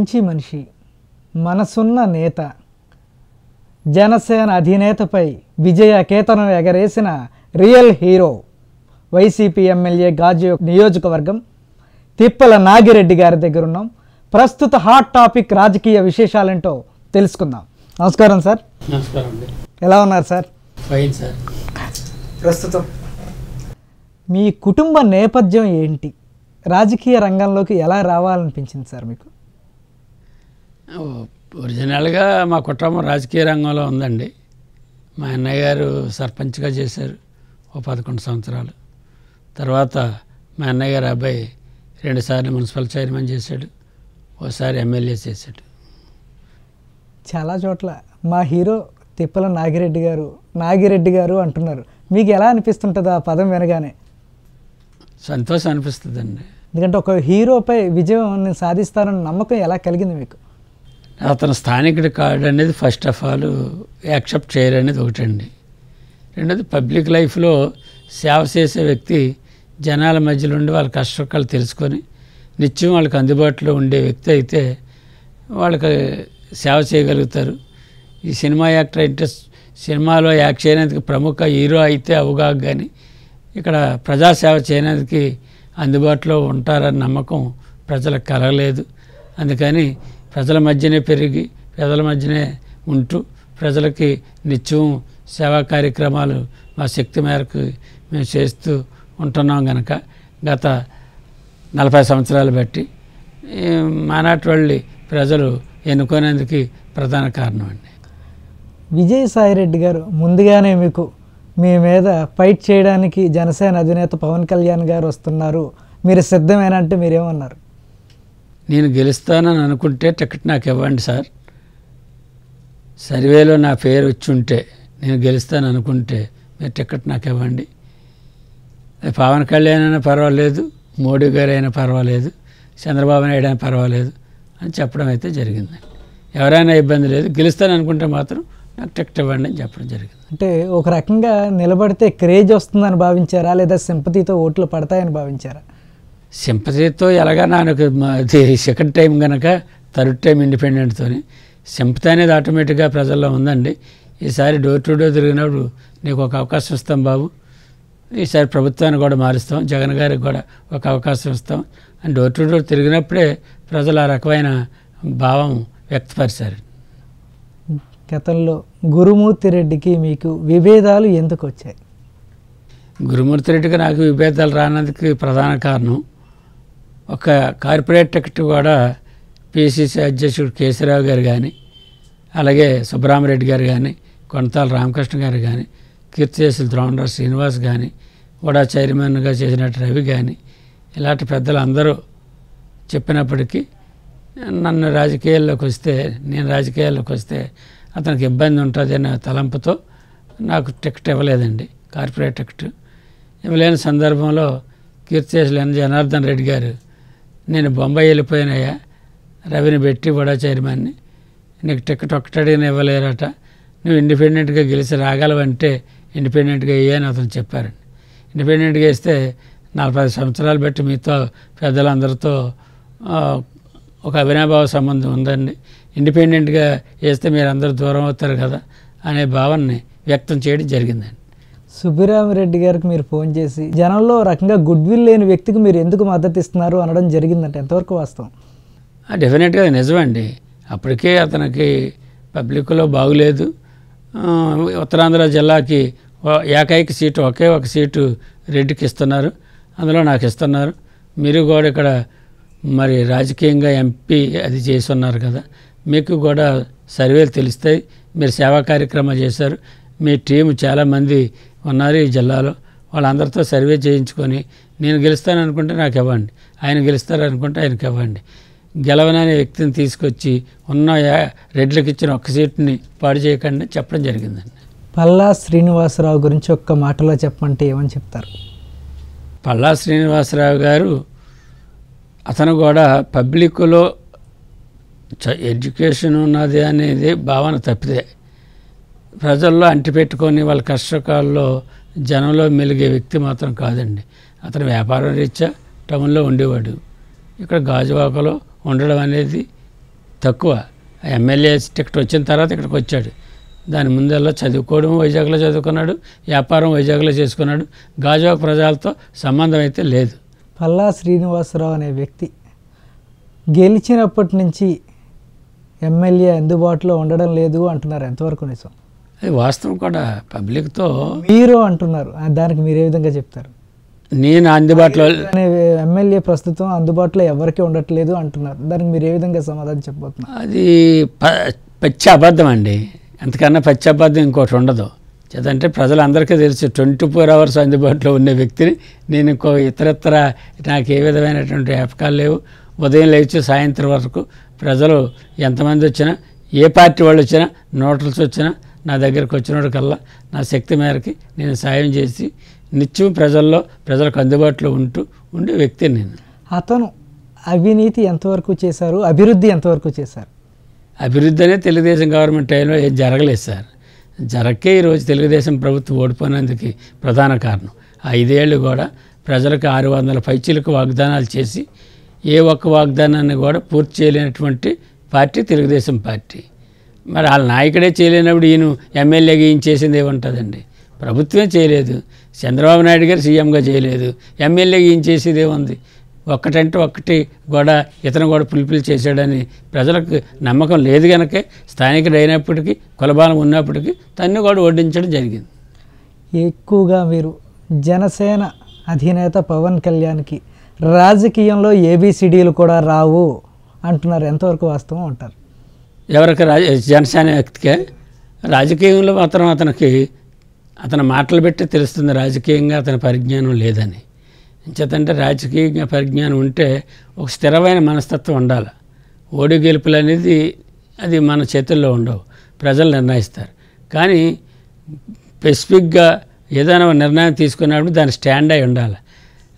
మంచి మనిషి మనసున్న నేత జనసేన అధినేతపై విజయ కేతనం ఎగరేసిన రియల్ హీరో వైసీపీ ఎమ్మెల్యే గాజు నియోజకవర్గం తిప్పల నాగిరెడ్డి గారి దగ్గర ఉన్నాం ప్రస్తుత హాట్ టాపిక్ రాజకీయ విశేషాలేంటో తెలుసుకుందాం నమస్కారం సార్ నమస్కారం ఎలా ఉన్నారు సార్ ఫైన్ సార్ ప్రస్తుతం మీ కుటుంబ నేపథ్యం ఏంటి రాజకీయ రంగంలోకి ఎలా రావాలనిపించింది సార్ మీకు ఒరిజినల్గా మా కుటుంబం రాజకీయ రంగంలో ఉందండి మా అన్నయ్య గారు సర్పంచ్గా చేశారు ఓ పదకొండు సంవత్సరాలు తర్వాత మా అన్నయ్య గారు అబ్బాయి రెండుసార్లు మున్సిపల్ చైర్మన్ చేశాడు ఓసారి ఎమ్మెల్యే చేశాడు చాలా చోట్ల మా హీరో తిప్పల నాగిరెడ్డి గారు నాగిరెడ్డి గారు అంటున్నారు మీకు ఎలా అనిపిస్తుంటుంది ఆ పదం వినగానే సంతోషం అనిపిస్తుందండి ఎందుకంటే ఒక హీరోపై విజయం సాధిస్తారన్న నమ్మకం ఎలా కలిగింది మీకు అతను స్థానికుడు కాడు అనేది ఫస్ట్ ఆఫ్ ఆల్ యాక్సెప్ట్ చేయరు అనేది ఒకటండి రెండోది పబ్లిక్ లైఫ్లో సేవ చేసే వ్యక్తి జనాల మధ్యలో ఉండి వాళ్ళ కష్టకాలు తెలుసుకొని నిత్యం వాళ్ళకి అందుబాటులో ఉండే వ్యక్తి అయితే వాళ్ళకి సేవ చేయగలుగుతారు ఈ సినిమా యాక్టర్ అంటే సినిమాలో యాక్ట్ చేయడానికి ప్రముఖ హీరో అయితే అవగాహ కానీ ఇక్కడ ప్రజాసేవ చేయడానికి అందుబాటులో ఉంటారన్న నమ్మకం ప్రజలకు కలగలేదు అందుకని ప్రజల మధ్యనే పెరిగి ప్రజల మధ్యనే ఉంటూ ప్రజలకి నిత్యం సేవా కార్యక్రమాలు మా శక్తి మేరకు మేము చేస్తూ ఉంటున్నాం కనుక గత నలభై సంవత్సరాలు బట్టి వాళ్ళు ప్రజలు ఎన్నుకునేందుకు ప్రధాన కారణం అండి విజయసాయిరెడ్డి గారు ముందుగానే మీకు మీ మీద ఫైట్ చేయడానికి జనసేన అధినేత పవన్ కళ్యాణ్ గారు వస్తున్నారు మీరు సిద్ధమేనంటే మీరేమన్నారు నేను గెలుస్తానని అనుకుంటే టికెట్ నాకు ఇవ్వండి సార్ సర్వేలో నా పేరు వచ్చి ఉంటే నేను గెలుస్తాను అనుకుంటే మీరు టికెట్ నాకు ఇవ్వండి అది పవన్ కళ్యాణ్ అయినా పర్వాలేదు మోడీ గారు అయినా పర్వాలేదు చంద్రబాబు నాయుడు అయినా పర్వాలేదు అని చెప్పడం అయితే జరిగిందండి ఎవరైనా ఇబ్బంది లేదు గెలుస్తాను అనుకుంటే మాత్రం నాకు టికెట్ ఇవ్వండి అని చెప్పడం జరిగింది అంటే ఒక రకంగా నిలబడితే క్రేజ్ వస్తుందని భావించారా లేదా సింపతితో ఓట్లు పడతాయని భావించారా సింపతితో ఎలాగా నాకు సెకండ్ టైం కనుక థర్డ్ టైం ఇండిపెండెంట్తో సింపతి అనేది ఆటోమేటిక్గా ప్రజల్లో ఉందండి ఈసారి డోర్ టు డోర్ తిరిగినప్పుడు నీకు ఒక అవకాశం ఇస్తాం బాబు ఈసారి ప్రభుత్వాన్ని కూడా మారుస్తాం జగన్ గారికి కూడా ఒక అవకాశం ఇస్తాం అని డోర్ టు డోర్ తిరిగినప్పుడే ప్రజలు ఆ రకమైన భావం వ్యక్తపరిచారు గతంలో గురుమూర్తి రెడ్డికి మీకు విభేదాలు ఎందుకు వచ్చాయి గురుమూర్తి రెడ్డికి నాకు విభేదాలు రానందుకు ప్రధాన కారణం ఒక కార్పొరేట్ టికెట్ కూడా పిసిసి అధ్యక్షుడు కేశరావు గారు కానీ అలాగే సుబ్రామరెడ్డి గారు కానీ కొనతాల రామకృష్ణ గారు కానీ కీర్తిశేషులు ద్రోణరాజు శ్రీనివాస్ కానీ కూడా చైర్మన్గా చేసినట్టు రవి కానీ ఇలాంటి పెద్దలు అందరూ చెప్పినప్పటికీ నన్ను రాజకీయాల్లోకి వస్తే నేను రాజకీయాల్లోకి వస్తే అతనికి ఇబ్బంది ఉంటుంది అనే తలంపుతో నాకు టికెట్ ఇవ్వలేదండి కార్పొరేట్ టికెట్ ఇవ్వలేని సందర్భంలో కీర్తిశేషులు జనార్దన్ రెడ్డి గారు నేను బొంబాయి వెళ్ళిపోయినాయా రవిని పెట్టి బడా చైర్మన్ని నీకు టికెట్ ఒక్కటడిగిన ఇవ్వలేరట నువ్వు ఇండిపెండెంట్గా గెలిచి రాగలవంటే ఇండిపెండెంట్గా అని అతను చెప్పారండి ఇండిపెండెంట్గా వేస్తే నలభై సంవత్సరాలు బట్టి మీతో పెద్దలందరితో ఒక అవినాభావ సంబంధం ఉందండి ఇండిపెండెంట్గా వేస్తే మీరు అందరూ దూరం అవుతారు కదా అనే భావనని వ్యక్తం చేయడం జరిగిందండి సుబ్బిరామిరెడ్డి గారికి మీరు ఫోన్ చేసి జనంలో రకంగా గుడ్ విల్ లేని వ్యక్తికి మీరు ఎందుకు మద్దతు ఇస్తున్నారు అనడం జరిగిందంటే ఎంతవరకు వాస్తవం డెఫినెట్గా అది నిజమండి అప్పటికే అతనికి పబ్లిక్లో బాగులేదు ఉత్తరాంధ్ర జిల్లాకి ఏకైక సీటు ఒకే ఒక సీటు రెడ్డికి ఇస్తున్నారు అందులో నాకు ఇస్తున్నారు మీరు కూడా ఇక్కడ మరి రాజకీయంగా ఎంపీ అది చేసి ఉన్నారు కదా మీకు కూడా సర్వేలు తెలుస్తాయి మీరు సేవా కార్యక్రమాలు చేశారు మీ టీము చాలామంది ఉన్నారు ఈ జిల్లాలో వాళ్ళందరితో సర్వే చేయించుకొని నేను గెలుస్తాను అనుకుంటే నాకు ఇవ్వండి ఆయన గెలుస్తారు అనుకుంటే ఆయనకి ఇవ్వండి గెలవననే వ్యక్తిని తీసుకొచ్చి ఉన్న రెడ్లకు ఇచ్చిన ఒక్క సీట్ని పాడు చేయకుండా చెప్పడం జరిగిందండి పల్లా శ్రీనివాసరావు గురించి ఒక్క మాటలో చెప్పమంటే ఏమని చెప్తారు పల్లా శ్రీనివాసరావు గారు అతను కూడా పబ్లిక్లో ఎడ్యుకేషన్ ఉన్నది అనేది భావన తప్పిదే ప్రజల్లో అంటిపెట్టుకొని వాళ్ళ కష్టకాల్లో జనంలో మెలిగే వ్యక్తి మాత్రం కాదండి అతను వ్యాపారం రీత్యా టౌన్లో ఉండేవాడు ఇక్కడ గాజువాకలో ఉండడం అనేది తక్కువ ఎమ్మెల్యే టికెట్ వచ్చిన తర్వాత ఇక్కడికి వచ్చాడు దాని ముందల్లో చదువుకోవడం వైజాగ్లో చదువుకున్నాడు వ్యాపారం వైజాగ్లో చేసుకున్నాడు గాజువాక ప్రజలతో సంబంధం అయితే లేదు పల్లా శ్రీనివాసరావు అనే వ్యక్తి గెలిచినప్పటి నుంచి ఎమ్మెల్యే అందుబాటులో ఉండడం లేదు అంటున్నారు ఎంతవరకు నిజం అది వాస్తవం కూడా పబ్లిక్తో మీరు అంటున్నారు దానికి మీరు ఏ విధంగా చెప్తారు నేను అందుబాటులో ఎమ్మెల్యే ప్రస్తుతం అందుబాటులో ఎవరికి ఉండట్లేదు అంటున్నారు దానికి మీరు ఏ విధంగా సమాధానం చెప్పబోతున్నారు అది పచ్చి అబద్ధం అండి ఎంతకన్నా పచ్చి అబద్ధం ఇంకోటి ఉండదు అంటే ప్రజలందరికీ తెలుసు ట్వంటీ ఫోర్ అవర్స్ అందుబాటులో ఉన్న వ్యక్తిని నేను ఇంకో ఇతరత్ర నాకు ఏ విధమైనటువంటి అపకాలు లేవు ఉదయం లేచి సాయంత్రం వరకు ప్రజలు ఎంతమంది వచ్చినా ఏ పార్టీ వాళ్ళు వచ్చినా నోటల్స్ వచ్చినా నా దగ్గరకు వచ్చినోడు కల్లా నా శక్తి మేరకి నేను సాయం చేసి నిత్యం ప్రజల్లో ప్రజలకు అందుబాటులో ఉంటూ ఉండే వ్యక్తి నేను అతను అవినీతి ఎంతవరకు చేశారు అభివృద్ధి ఎంతవరకు చేశారు అభివృద్ధి అనేది తెలుగుదేశం గవర్నమెంట్ టైంలో ఏం జరగలేదు సార్ జరగకే ఈరోజు తెలుగుదేశం ప్రభుత్వం ఓడిపోయినందుకు ప్రధాన కారణం ఐదేళ్ళు కూడా ప్రజలకు ఆరు వందల పైచీలకు వాగ్దానాలు చేసి ఏ ఒక్క వాగ్దానాన్ని కూడా పూర్తి చేయలేనటువంటి పార్టీ తెలుగుదేశం పార్టీ మరి వాళ్ళ నాయకుడే చేయలేనప్పుడు ఈయన ఎమ్మెల్యేగా ఈయన చేసింది ఏముంటుందండి ప్రభుత్వమే చేయలేదు చంద్రబాబు నాయుడు గారు సీఎంగా చేయలేదు ఎమ్మెల్యేగా ఈయన చేసేది ఏముంది ఒక్కటంటే ఒక్కటి కూడా ఇతను కూడా పిలుపులు చేశాడని ప్రజలకు నమ్మకం లేదు కనుక స్థానికుడు అయినప్పటికీ కులబాలం ఉన్నప్పటికీ తన్ని కూడా ఓడించడం జరిగింది ఎక్కువగా మీరు జనసేన అధినేత పవన్ కళ్యాణ్కి రాజకీయంలో ఏబిసిడీలు కూడా రావు అంటున్నారు ఎంతవరకు వాస్తవం అంటారు ఎవరికి రాజ జనసేన వ్యక్తికే రాజకీయంలో మాత్రం అతనికి అతని మాటలు పెట్టి తెలుస్తుంది రాజకీయంగా అతని పరిజ్ఞానం లేదని ఇంచేతంటే రాజకీయంగా పరిజ్ఞానం ఉంటే ఒక స్థిరమైన మనస్తత్వం ఉండాలి ఓడి గెలుపులు అనేది అది మన చేతుల్లో ఉండవు ప్రజలు నిర్ణయిస్తారు కానీ స్పెసిఫిక్గా ఏదైనా నిర్ణయం తీసుకున్నప్పుడు దాని స్టాండ్ అయి ఉండాలి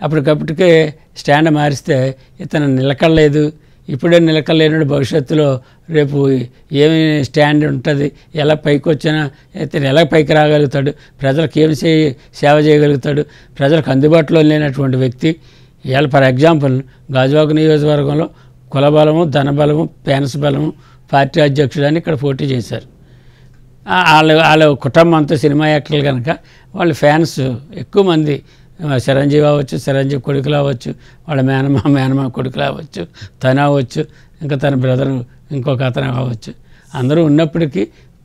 అప్పటికప్పటికే స్టాండ్ మారిస్తే ఇతను నిలకడలేదు ఇప్పుడే నిలకలేనుడు భవిష్యత్తులో రేపు ఏమి స్టాండ్ ఉంటుంది ఎలా పైకి వచ్చినా అయితే ఎలా పైకి రాగలుగుతాడు ప్రజలకు ఏమి చే సేవ చేయగలుగుతాడు ప్రజలకు అందుబాటులో లేనటువంటి వ్యక్తి ఇవాళ ఫర్ ఎగ్జాంపుల్ గాజువాక నియోజకవర్గంలో కులబలము ధనబలము పేనస్ బలము పార్టీ అధ్యక్షుడు అని ఇక్కడ పోటీ చేశారు వాళ్ళ వాళ్ళ కుటుంబంతో సినిమా యాక్టర్లు కనుక వాళ్ళు ఫ్యాన్స్ ఎక్కువ మంది చిరంజీవి అవ్వచ్చు చిరంజీవి కొడుకులు అవ్వచ్చు వాళ్ళ మేనమా మేనమా కొడుకులు అవ్వచ్చు తను అవ్వచ్చు ఇంకా తన బ్రదర్ ఇంకొక అతను అవ్వచ్చు అందరూ ఉన్నప్పటికీ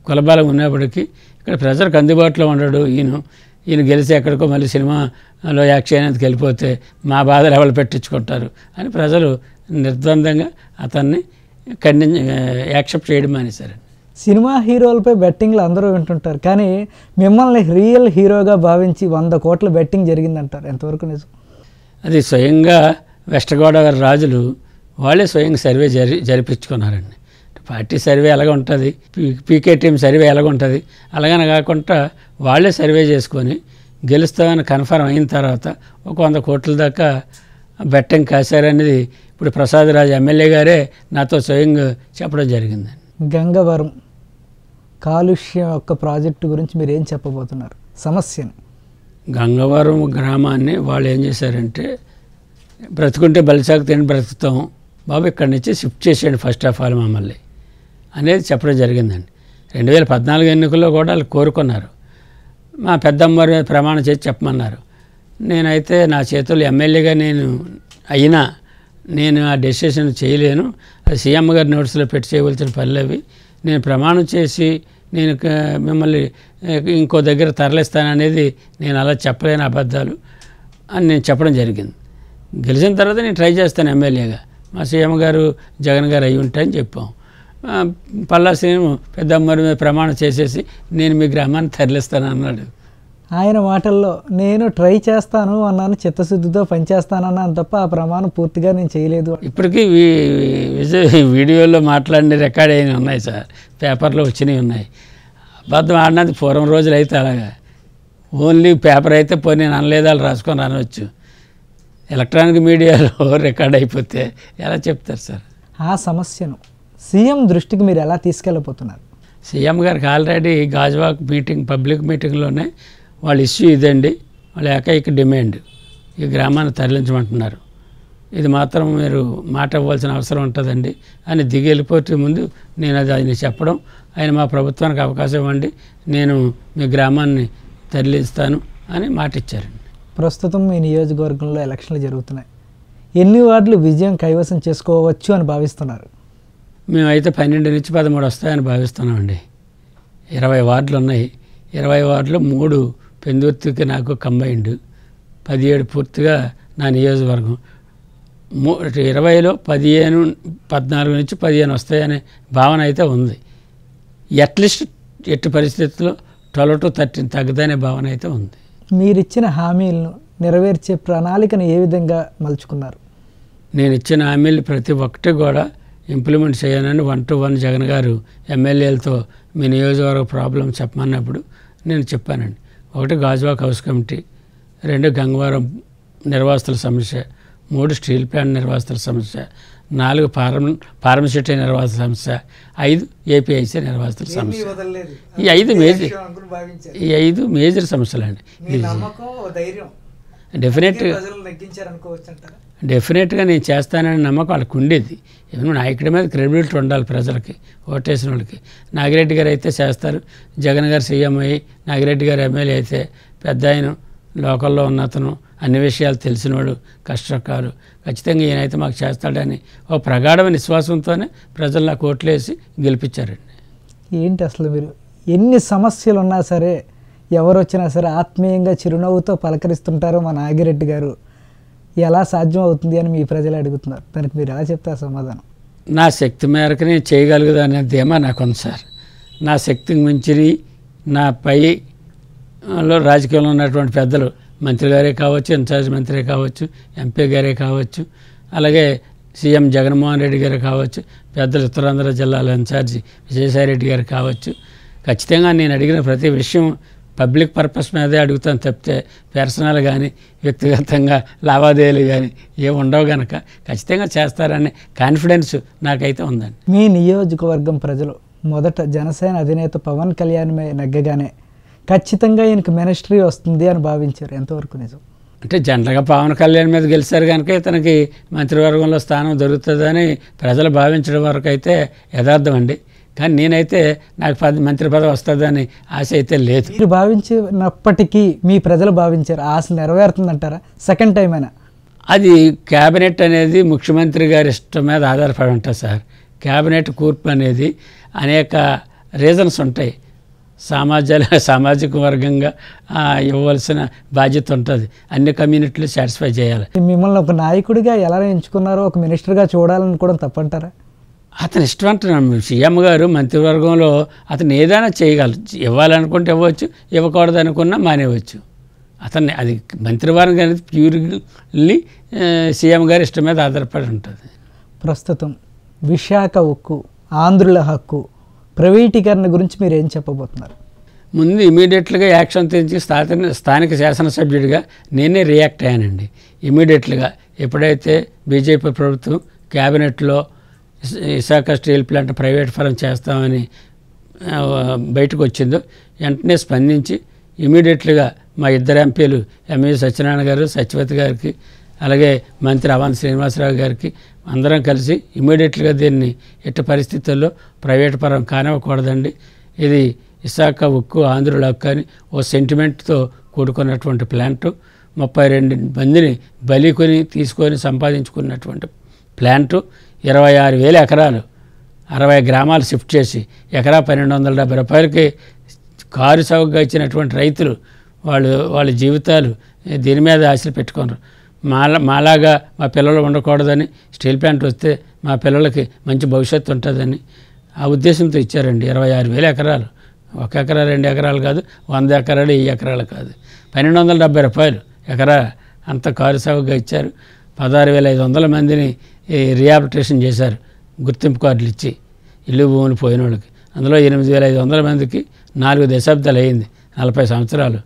కులబలం ఉన్నప్పటికీ ఇక్కడ ప్రజలకు అందుబాటులో ఉండడు ఈయన ఈయన గెలిచి ఎక్కడికో మళ్ళీ సినిమాలో యాక్ట్ అనేది వెళ్ళిపోతే మా బాధలు ఎవరు పెట్టించుకుంటారు అని ప్రజలు నిర్ద్వందంగా అతన్ని ఖండి యాక్సెప్ట్ చేయడం మానేశారండి సినిమా హీరోలపై బెట్టింగ్లు అందరూ వింటుంటారు కానీ మిమ్మల్ని రియల్ హీరోగా భావించి వంద కోట్ల బెట్టింగ్ జరిగిందంటారు ఎంతవరకు నిజం అది స్వయంగా వెస్ట్ గోదావరి రాజులు వాళ్ళే స్వయంగా సర్వే జరి జరిపించుకున్నారండి పార్టీ సర్వే ఎలాగ ఉంటుంది పీకే టీం సర్వే ఎలాగ ఉంటుంది అలాగని కాకుండా వాళ్ళే సర్వే చేసుకొని గెలుస్తామని కన్ఫర్మ్ అయిన తర్వాత ఒక వంద కోట్ల దాకా బెట్టం కాశారనేది ఇప్పుడు ప్రసాద్ రాజు ఎమ్మెల్యే గారే నాతో స్వయంగా చెప్పడం జరిగిందండి గంగవరం కాలుష్యం యొక్క ప్రాజెక్టు గురించి మీరు ఏం చెప్పబోతున్నారు సమస్యను గంగవరం గ్రామాన్ని వాళ్ళు ఏం చేశారంటే బ్రతుకుంటే బలిసాకు తిని బ్రతుకుతాం బాబు ఇక్కడి నుంచి షిఫ్ట్ చేసేయండి ఫస్ట్ ఆఫ్ ఆల్ మమ్మల్ని అనేది చెప్పడం జరిగిందండి రెండు వేల పద్నాలుగు ఎన్నికల్లో కూడా వాళ్ళు కోరుకున్నారు మా పెద్దమ్మవారి మీద ప్రమాణం చేసి చెప్పమన్నారు నేనైతే నా చేతులు ఎమ్మెల్యేగా నేను అయినా నేను ఆ డెసిషన్ చేయలేను అది సీఎం గారి నోట్స్లో పెట్టి చేయవలసిన పనులు అవి నేను ప్రమాణం చేసి నేను మిమ్మల్ని ఇంకో దగ్గర తరలిస్తాననేది నేను అలా చెప్పలేని అబద్ధాలు అని నేను చెప్పడం జరిగింది గెలిచిన తర్వాత నేను ట్రై చేస్తాను ఎమ్మెల్యేగా మా సీఎం గారు జగన్ గారు అయి ఉంటాయని చెప్పాం పల్లా సీఎం పెద్ద మీద ప్రమాణం చేసేసి నేను మీ గ్రామాన్ని తరలిస్తాను అన్నాడు ఆయన మాటల్లో నేను ట్రై చేస్తాను అన్నాను చిత్తశుద్ధితో పనిచేస్తానన్నాను తప్ప ఆ ప్రమాణం పూర్తిగా నేను చేయలేదు ఇప్పటికీ విజయ్ వీడియోలో మాట్లాడిన రికార్డ్ అయినవి ఉన్నాయి సార్ పేపర్లో వచ్చినవి ఉన్నాయి అబద్ధం ఆడినది పూర్వం రోజులు అయితే అలాగా ఓన్లీ పేపర్ అయితే పోయి నేను అనలేదు వాళ్ళు రాసుకొని రానవచ్చు ఎలక్ట్రానిక్ మీడియాలో రికార్డ్ అయిపోతే ఎలా చెప్తారు సార్ ఆ సమస్యను సీఎం దృష్టికి మీరు ఎలా తీసుకెళ్ళిపోతున్నారు సీఎం గారికి ఆల్రెడీ గాజువాక్ మీటింగ్ పబ్లిక్ మీటింగ్లోనే వాళ్ళ ఇష్యూ ఇదండి వాళ్ళ ఏకైక డిమాండ్ ఈ గ్రామాన్ని తరలించమంటున్నారు ఇది మాత్రం మీరు మాట ఇవ్వాల్సిన అవసరం ఉంటుందండి అని దిగి వెళ్ళిపోతే ముందు నేను అది ఆయన చెప్పడం ఆయన మా ప్రభుత్వానికి అవకాశం ఇవ్వండి నేను మీ గ్రామాన్ని తరలిస్తాను అని మాట ఇచ్చారండి ప్రస్తుతం మీ నియోజకవర్గంలో ఎలక్షన్లు జరుగుతున్నాయి ఎన్ని వార్డులు విజయం కైవసం చేసుకోవచ్చు అని భావిస్తున్నారు మేమైతే పన్నెండు నుంచి పదమూడు వస్తాయని భావిస్తున్నామండి ఇరవై వార్డులు ఉన్నాయి ఇరవై వార్డులు మూడు పెందుర్తికి నాకు కంబైండ్ పదిహేడు పూర్తిగా నా నియోజకవర్గం మూ ఇరవైలో పదిహేను పద్నాలుగు నుంచి పదిహేను వస్తాయనే భావన అయితే ఉంది అట్లీస్ట్ ఎట్టి పరిస్థితుల్లో ట్వెల్వ్ టు థర్టీన్ తగ్గదనే భావన అయితే ఉంది మీరు ఇచ్చిన హామీలను నెరవేర్చే ప్రణాళికను ఏ విధంగా మలుచుకున్నారు నేను ఇచ్చిన హామీలు ప్రతి ఒక్కటి కూడా ఇంప్లిమెంట్ చేయనని వన్ టు వన్ జగన్ గారు ఎమ్మెల్యేలతో మీ నియోజకవర్గ ప్రాబ్లం చెప్పమన్నప్పుడు నేను చెప్పానండి ఒకటి గాజువాక్ హౌస్ కమిటీ రెండు గంగవరం నిర్వాసితుల సమస్య మూడు స్టీల్ ప్లాంట్ నిర్వాసితుల సమస్య నాలుగు ఫార్మ్ ఫార్మసిటీ నిర్వాసిత సమస్య ఐదు ఏపీఐసీ నిర్వాసితుల సమస్య ఈ ఐదు మేజర్ ఈ ఐదు మేజర్ సమస్యలు అండి డెఫినెట్ డెఫినెట్గా నేను చేస్తానని నమ్మకం వాళ్ళకు ఉండేది ఏమన్నా నాయకుడి మీద క్రెడిబిలిటీ ఉండాలి ప్రజలకి ఓటేసిన వాళ్ళకి నాగిరెడ్డి గారు అయితే చేస్తారు జగన్ గారు సీఎం అయ్యి నాగిరెడ్డి గారు ఎమ్మెల్యే అయితే పెద్ద ఆయన లోకల్లో ఉన్నతను అన్ని విషయాలు తెలిసినవాడు కష్టకాలు ఖచ్చితంగా ఈయనైతే మాకు చేస్తాడని ఓ ప్రగాఢమైన విశ్వాసంతోనే ప్రజలు నాకు ఓట్లేసి గెలిపించారండి ఏంటి అసలు మీరు ఎన్ని సమస్యలు ఉన్నా సరే ఎవరు వచ్చినా సరే ఆత్మీయంగా చిరునవ్వుతో పలకరిస్తుంటారు మా నాగిరెడ్డి గారు ఎలా సాధ్యం అవుతుంది అని మీ ప్రజలు అడుగుతున్నారు దానికి మీరు ఎలా చెప్తారు సమాధానం నా శక్తి మేరకు నేను చేయగలుగుతానే ధీమా నాకు ఉంది సార్ నా శక్తికి మించి నా పై లో రాజకీయంలో ఉన్నటువంటి పెద్దలు మంత్రి గారే కావచ్చు ఇన్ఛార్జ్ మంత్రి కావచ్చు ఎంపీ గారే కావచ్చు అలాగే సీఎం జగన్మోహన్ రెడ్డి గారు కావచ్చు పెద్దలు ఉత్తరాంధ్ర జిల్లాలో ఇన్ఛార్జి విజయసాయి రెడ్డి గారు కావచ్చు ఖచ్చితంగా నేను అడిగిన ప్రతి విషయం పబ్లిక్ పర్పస్ మీదే అడుగుతాను తప్పితే పర్సనల్ కానీ వ్యక్తిగతంగా లావాదేవీలు కానీ ఏమి ఉండవు గనక ఖచ్చితంగా చేస్తారనే కాన్ఫిడెన్స్ నాకైతే ఉందండి మీ నియోజకవర్గం ప్రజలు మొదట జనసేన అధినేత పవన్ కళ్యాణ్ నగ్గగానే ఖచ్చితంగా ఈయనకు మినిస్ట్రీ వస్తుంది అని భావించారు ఎంతవరకు నిజం అంటే జనరల్గా పవన్ కళ్యాణ్ మీద గెలిచారు కనుక ఇతనికి మంత్రివర్గంలో స్థానం దొరుకుతుందని ప్రజలు భావించడం వరకు అయితే యథార్థం అండి కానీ నేనైతే నాకు పద మంత్రి పదవి వస్తుందని ఆశ అయితే లేదు మీరు భావించినప్పటికీ మీ ప్రజలు భావించారు ఆశ నెరవేరుతుందంటారా సెకండ్ టైం అయినా అది క్యాబినెట్ అనేది ముఖ్యమంత్రి గారి ఇష్టం మీద ఆధారపడి ఉంటుంది సార్ క్యాబినెట్ కూర్పు అనేది అనేక రీజన్స్ ఉంటాయి సామాజ సామాజిక వర్గంగా ఇవ్వవలసిన బాధ్యత ఉంటుంది అన్ని కమ్యూనిటీలు సాటిస్ఫై చేయాలి మిమ్మల్ని ఒక నాయకుడిగా ఎలా ఎంచుకున్నారో ఒక మినిస్టర్గా చూడాలని కూడా తప్పంటారా అతను ఇష్టం అంటున్నాను సీఎం గారు మంత్రివర్గంలో అతను ఏదైనా చేయగలరు ఇవ్వాలనుకుంటే ఇవ్వచ్చు ఇవ్వకూడదు అనుకున్నా మానేవచ్చు అతన్ని అది మంత్రివర్గం అనేది ప్యూర్లీ సీఎం గారి ఇష్టం మీద ఆధారపడి ఉంటుంది ప్రస్తుతం విశాఖ హక్కు ఆంధ్రుల హక్కు ప్రైవేటీకరణ గురించి మీరు ఏం చెప్పబోతున్నారు ముందు ఇమీడియట్గా యాక్షన్ తెచ్చి స్థానిక స్థానిక శాసనసభ్యుడిగా నేనే రియాక్ట్ అయ్యానండి ఇమీడియట్లుగా ఎప్పుడైతే బీజేపీ ప్రభుత్వం క్యాబినెట్లో విశాఖ స్టీల్ ప్లాంట్ ప్రైవేట్ ఫరం చేస్తామని బయటకు వచ్చిందో వెంటనే స్పందించి ఇమీడియట్లుగా మా ఇద్దరు ఎంపీలు ఎంఈ సత్యనారాయణ గారు సత్యవతి గారికి అలాగే మంత్రి అవాన్ శ్రీనివాసరావు గారికి అందరం కలిసి ఇమీడియట్లుగా దీన్ని ఎట్టి పరిస్థితుల్లో ప్రైవేట్ పరం కానివ్వకూడదండి ఇది విశాఖ ఉక్కు ఆంధ్రుల హక్కు అని ఓ సెంటిమెంట్తో కూడుకున్నటువంటి ప్లాంటు ముప్పై రెండు మందిని బలి కొని తీసుకొని సంపాదించుకున్నటువంటి ప్లాంటు ఇరవై ఆరు వేల ఎకరాలు అరవై గ్రామాలు షిఫ్ట్ చేసి ఎకరా పన్నెండు వందల డెబ్బై రూపాయలకి కారు సౌకగా ఇచ్చినటువంటి రైతులు వాళ్ళు వాళ్ళ జీవితాలు దీని మీద ఆశలు పెట్టుకున్నారు మాలా మాలాగా మా పిల్లలు ఉండకూడదని స్టీల్ ప్లాంట్ వస్తే మా పిల్లలకి మంచి భవిష్యత్తు ఉంటుందని ఆ ఉద్దేశంతో ఇచ్చారండి ఇరవై ఆరు వేల ఎకరాలు ఒక ఎకరా రెండు ఎకరాలు కాదు వంద ఎకరాలు వెయ్యి ఎకరాలు కాదు పన్నెండు వందల డెబ్బై రూపాయలు ఎకరా అంత కారు సాగుగా ఇచ్చారు పదహారు వేల ఐదు వందల మందిని రిహాబిలిటేషన్ చేశారు గుర్తింపు కార్డులు ఇచ్చి ఇల్లు భూములు పోయిన వాళ్ళకి అందులో ఎనిమిది వేల ఐదు వందల మందికి నాలుగు దశాబ్దాలు అయింది నలభై సంవత్సరాలు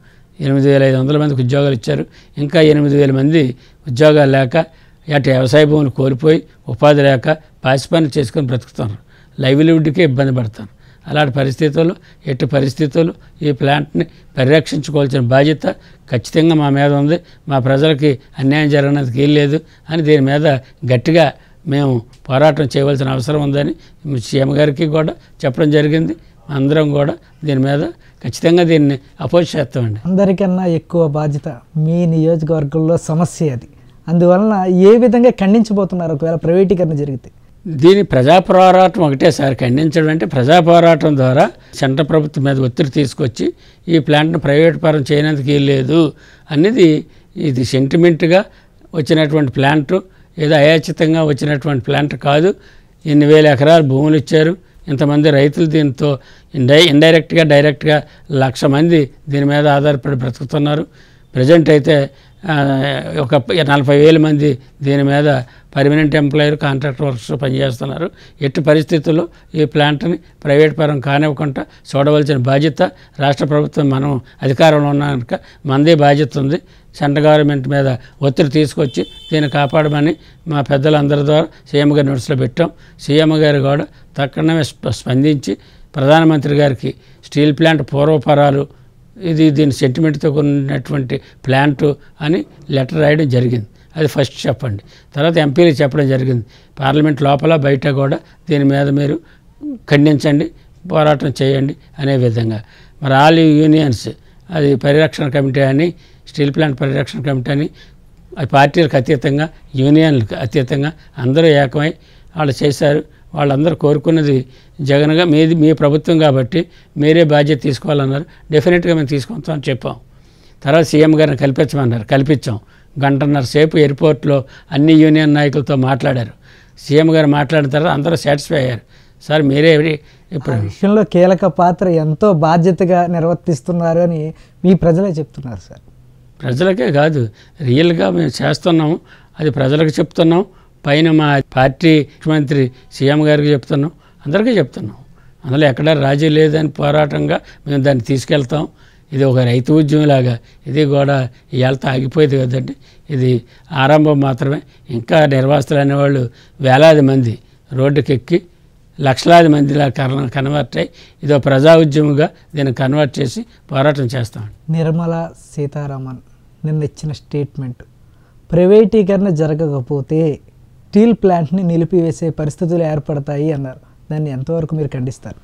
ఎనిమిది వేల ఐదు వందల మందికి ఉద్యోగాలు ఇచ్చారు ఇంకా ఎనిమిది వేల మంది ఉద్యోగాలు లేక అటు వ్యవసాయ భూములు కోల్పోయి ఉపాధి లేక పాసిపనులు చేసుకొని బ్రతుకుతున్నారు లైవ్లీవుడ్కే ఇబ్బంది పడతాను అలాంటి పరిస్థితులు ఎట్టి పరిస్థితులు ఈ ప్లాంట్ని పరిరక్షించుకోవాల్సిన బాధ్యత ఖచ్చితంగా మా మీద ఉంది మా ప్రజలకి అన్యాయం జరగడానికి వీలు లేదు అని దీని మీద గట్టిగా మేము పోరాటం చేయవలసిన అవసరం ఉందని సీఎం గారికి కూడా చెప్పడం జరిగింది అందరం కూడా దీని మీద ఖచ్చితంగా దీన్ని అపోజ్ చేస్తామండి అందరికన్నా ఎక్కువ బాధ్యత మీ నియోజకవర్గంలో సమస్య అది అందువలన ఏ విధంగా ఖండించబోతున్నారు ఒకవేళ ప్రైవేటీకరణ జరిగితే దీని పోరాటం ఒకటేసారి ఖండించడం అంటే పోరాటం ద్వారా సెంట్రల్ ప్రభుత్వం మీద ఒత్తిడి తీసుకొచ్చి ఈ ప్లాంట్ను ప్రైవేట్ పరం చేయనందుకు లేదు అనేది ఇది సెంటిమెంట్గా వచ్చినటువంటి ప్లాంట్ ఏదో అయాచితంగా వచ్చినటువంటి ప్లాంట్ కాదు ఎన్ని వేల ఎకరాలు భూములు ఇచ్చారు ఇంతమంది రైతులు దీంతో ఇండై ఇండైరెక్ట్గా డైరెక్ట్గా లక్ష మంది దీని మీద ఆధారపడి బ్రతుకుతున్నారు ప్రజెంట్ అయితే ఒక నలభై వేల మంది దీని మీద పర్మనెంట్ ఎంప్లాయర్ కాంట్రాక్ట్ వర్క్స్ పనిచేస్తున్నారు ఎట్టి పరిస్థితుల్లో ఈ ప్లాంట్ని ప్రైవేట్ పరం కానివ్వకుండా చూడవలసిన బాధ్యత రాష్ట్ర ప్రభుత్వం మనం అధికారంలో ఉన్నాక మనదే బాధ్యత ఉంది సెంట్రల్ గవర్నమెంట్ మీద ఒత్తిడి తీసుకొచ్చి దీన్ని కాపాడమని మా పెద్దలందరి ద్వారా సీఎం గారి నోటీసులో పెట్టాం సీఎం గారు కూడా తక్కువ స్పందించి ప్రధానమంత్రి గారికి స్టీల్ ప్లాంట్ పూర్వపరాలు ఇది దీని సెంటిమెంట్తో కొన్నటువంటి ప్లాంట్ అని లెటర్ రాయడం జరిగింది అది ఫస్ట్ చెప్పండి తర్వాత ఎంపీలు చెప్పడం జరిగింది పార్లమెంట్ లోపల బయట కూడా దీని మీద మీరు ఖండించండి పోరాటం చేయండి అనే విధంగా మరి ఆల్ యూనియన్స్ అది పరిరక్షణ కమిటీ అని స్టీల్ ప్లాంట్ పరిరక్షణ కమిటీ అని పార్టీలకు అతీతంగా యూనియన్లకు అతీతంగా అందరూ ఏకమై వాళ్ళు చేశారు వాళ్ళందరూ కోరుకున్నది జగన్గా మీది మీ ప్రభుత్వం కాబట్టి మీరే బాధ్యత తీసుకోవాలన్నారు డెఫినెట్గా మేము తీసుకుంటామని చెప్పాం తర్వాత సీఎం గారిని కల్పించమన్నారు కల్పించాం గంటన్నర సేపు ఎయిర్పోర్ట్లో అన్ని యూనియన్ నాయకులతో మాట్లాడారు సీఎం గారు మాట్లాడిన తర్వాత అందరూ సాటిస్ఫై అయ్యారు సార్ మీరే ఇప్పుడు విషయంలో కీలక పాత్ర ఎంతో బాధ్యతగా నిర్వర్తిస్తున్నారు అని మీ ప్రజలే చెప్తున్నారు సార్ ప్రజలకే కాదు రియల్గా మేము చేస్తున్నాము అది ప్రజలకు చెప్తున్నాం పైన మా పార్టీ ముఖ్యమంత్రి సీఎం గారికి చెప్తున్నాం అందరికీ చెప్తున్నాం అందులో ఎక్కడ రాజీ లేదని పోరాటంగా మేము దాన్ని తీసుకెళ్తాం ఇది ఒక రైతు ఉద్యమంలాగా ఇది కూడా ఇవాళ ఆగిపోయేది కదండి ఇది ఆరంభం మాత్రమే ఇంకా నిర్వాసులు అనేవాళ్ళు వేలాది మంది రోడ్డుకెక్కి లక్షలాది మందిలా కన కన్వర్ట్ అయ్యి ఇదో ప్రజా ఉద్యమంగా దీన్ని కన్వర్ట్ చేసి పోరాటం చేస్తాం నిర్మల సీతారామన్ నిన్న ఇచ్చిన స్టేట్మెంట్ ప్రైవేటీకరణ జరగకపోతే స్టీల్ ప్లాంట్ని నిలిపివేసే పరిస్థితులు ఏర్పడతాయి అన్నారు దాన్ని ఎంతవరకు మీరు ఖండిస్తారు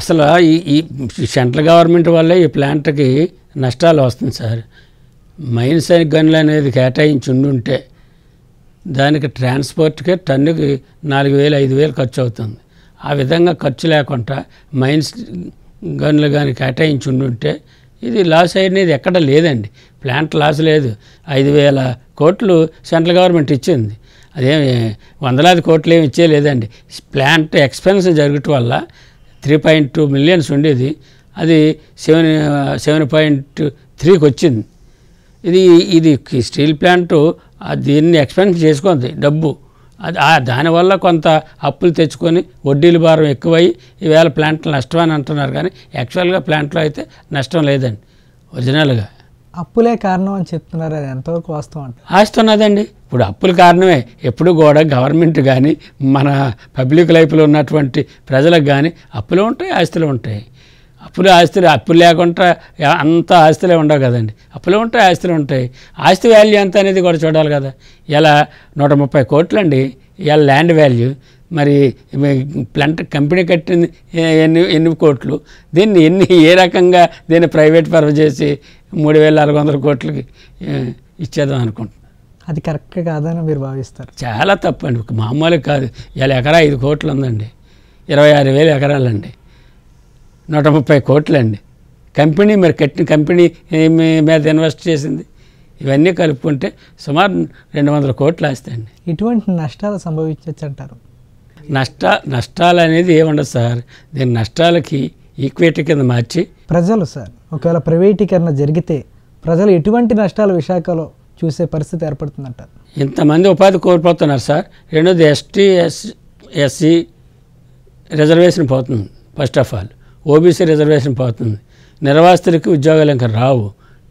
అసలు ఈ ఈ సెంట్రల్ గవర్నమెంట్ వల్లే ఈ ప్లాంట్కి నష్టాలు వస్తుంది సార్ మైన్స్ అని గన్లు అనేది కేటాయించి ఉండుంటే దానికి ట్రాన్స్పోర్ట్కే టన్నుకి నాలుగు వేలు ఐదు వేలు ఖర్చు అవుతుంది ఆ విధంగా ఖర్చు లేకుండా మైన్స్ గన్లు కానీ కేటాయించి ఉండుంటే ఇది లాస్ అనేది ఎక్కడ లేదండి ప్లాంట్ లాస్ లేదు ఐదు వేల కోట్లు సెంట్రల్ గవర్నమెంట్ ఇచ్చింది అదేమి వందలాది కోట్లు ఏమి ఇచ్చేయలేదండి ప్లాంట్ ఎక్స్పెన్స్ జరగటం వల్ల త్రీ పాయింట్ టూ మిలియన్స్ ఉండేది అది సెవెన్ సెవెన్ పాయింట్ త్రీకి వచ్చింది ఇది ఇది స్టీల్ ప్లాంట్ దీన్ని ఎక్స్పెన్స్ చేసుకుంది డబ్బు అది దానివల్ల కొంత అప్పులు తెచ్చుకొని వడ్డీల భారం ఎక్కువయ్యి ఈవేళ ప్లాంట్లు నష్టం అని అంటున్నారు కానీ యాక్చువల్గా ప్లాంట్లో అయితే నష్టం లేదండి ఒరిజినల్గా అప్పులే కారణం అని చెప్తున్నారు అది ఎంతవరకు వాస్తవం అంటే ఆస్తి ఉన్నదండి ఇప్పుడు అప్పులు కారణమే ఎప్పుడు కూడా గవర్నమెంట్ కానీ మన పబ్లిక్ లైఫ్లో ఉన్నటువంటి ప్రజలకు కానీ అప్పులు ఉంటాయి ఆస్తులు ఉంటాయి అప్పులు ఆస్తులు అప్పులు లేకుండా అంత ఆస్తులే ఉండవు కదండి అప్పులు ఉంటాయి ఆస్తులు ఉంటాయి ఆస్తి వాల్యూ ఎంత అనేది కూడా చూడాలి కదా ఇలా నూట ముప్పై కోట్లండి ఇలా ల్యాండ్ వాల్యూ మరి ప్లంట్ కంపెనీ కట్టింది ఎన్ని ఎన్ని కోట్లు దీన్ని ఎన్ని ఏ రకంగా దీన్ని ప్రైవేట్ పర్వ చేసి మూడు వేల నాలుగు వందల కోట్లకి ఇచ్చేద్దాం అనుకుంటున్నాను అది కరెక్ట్ కాదని మీరు భావిస్తారు చాలా తప్పండి మామూలు కాదు ఇలా ఎకరా ఐదు కోట్లు ఉందండి ఇరవై ఆరు వేలు ఎకరాలండి నూట ముప్పై కోట్లండి కంపెనీ మీరు కట్టిన కంపెనీ మీద ఇన్వెస్ట్ చేసింది ఇవన్నీ కలుపుకుంటే సుమారు రెండు వందల కోట్లు వేస్తాయండి ఇటువంటి నష్టాలు సంభవించవచ్చు అంటారు నష్ట నష్టాలు అనేది ఏముండదు సార్ దీని నష్టాలకి ఈక్విటీ కింద మార్చి ప్రజలు సార్ ఒకవేళ ప్రైవేటీకరణ జరిగితే ప్రజలు ఎటువంటి నష్టాలు విశాఖలో చూసే పరిస్థితి ఏర్పడుతుందంట ఇంతమంది ఉపాధి కోల్పోతున్నారు సార్ రెండోది ఎస్టీ ఎస్ ఎస్సీ రిజర్వేషన్ పోతుంది first of all OBC reservation పోతుంది నిర్వాసితులకి ఉద్యోగాలు ఇంకా రావు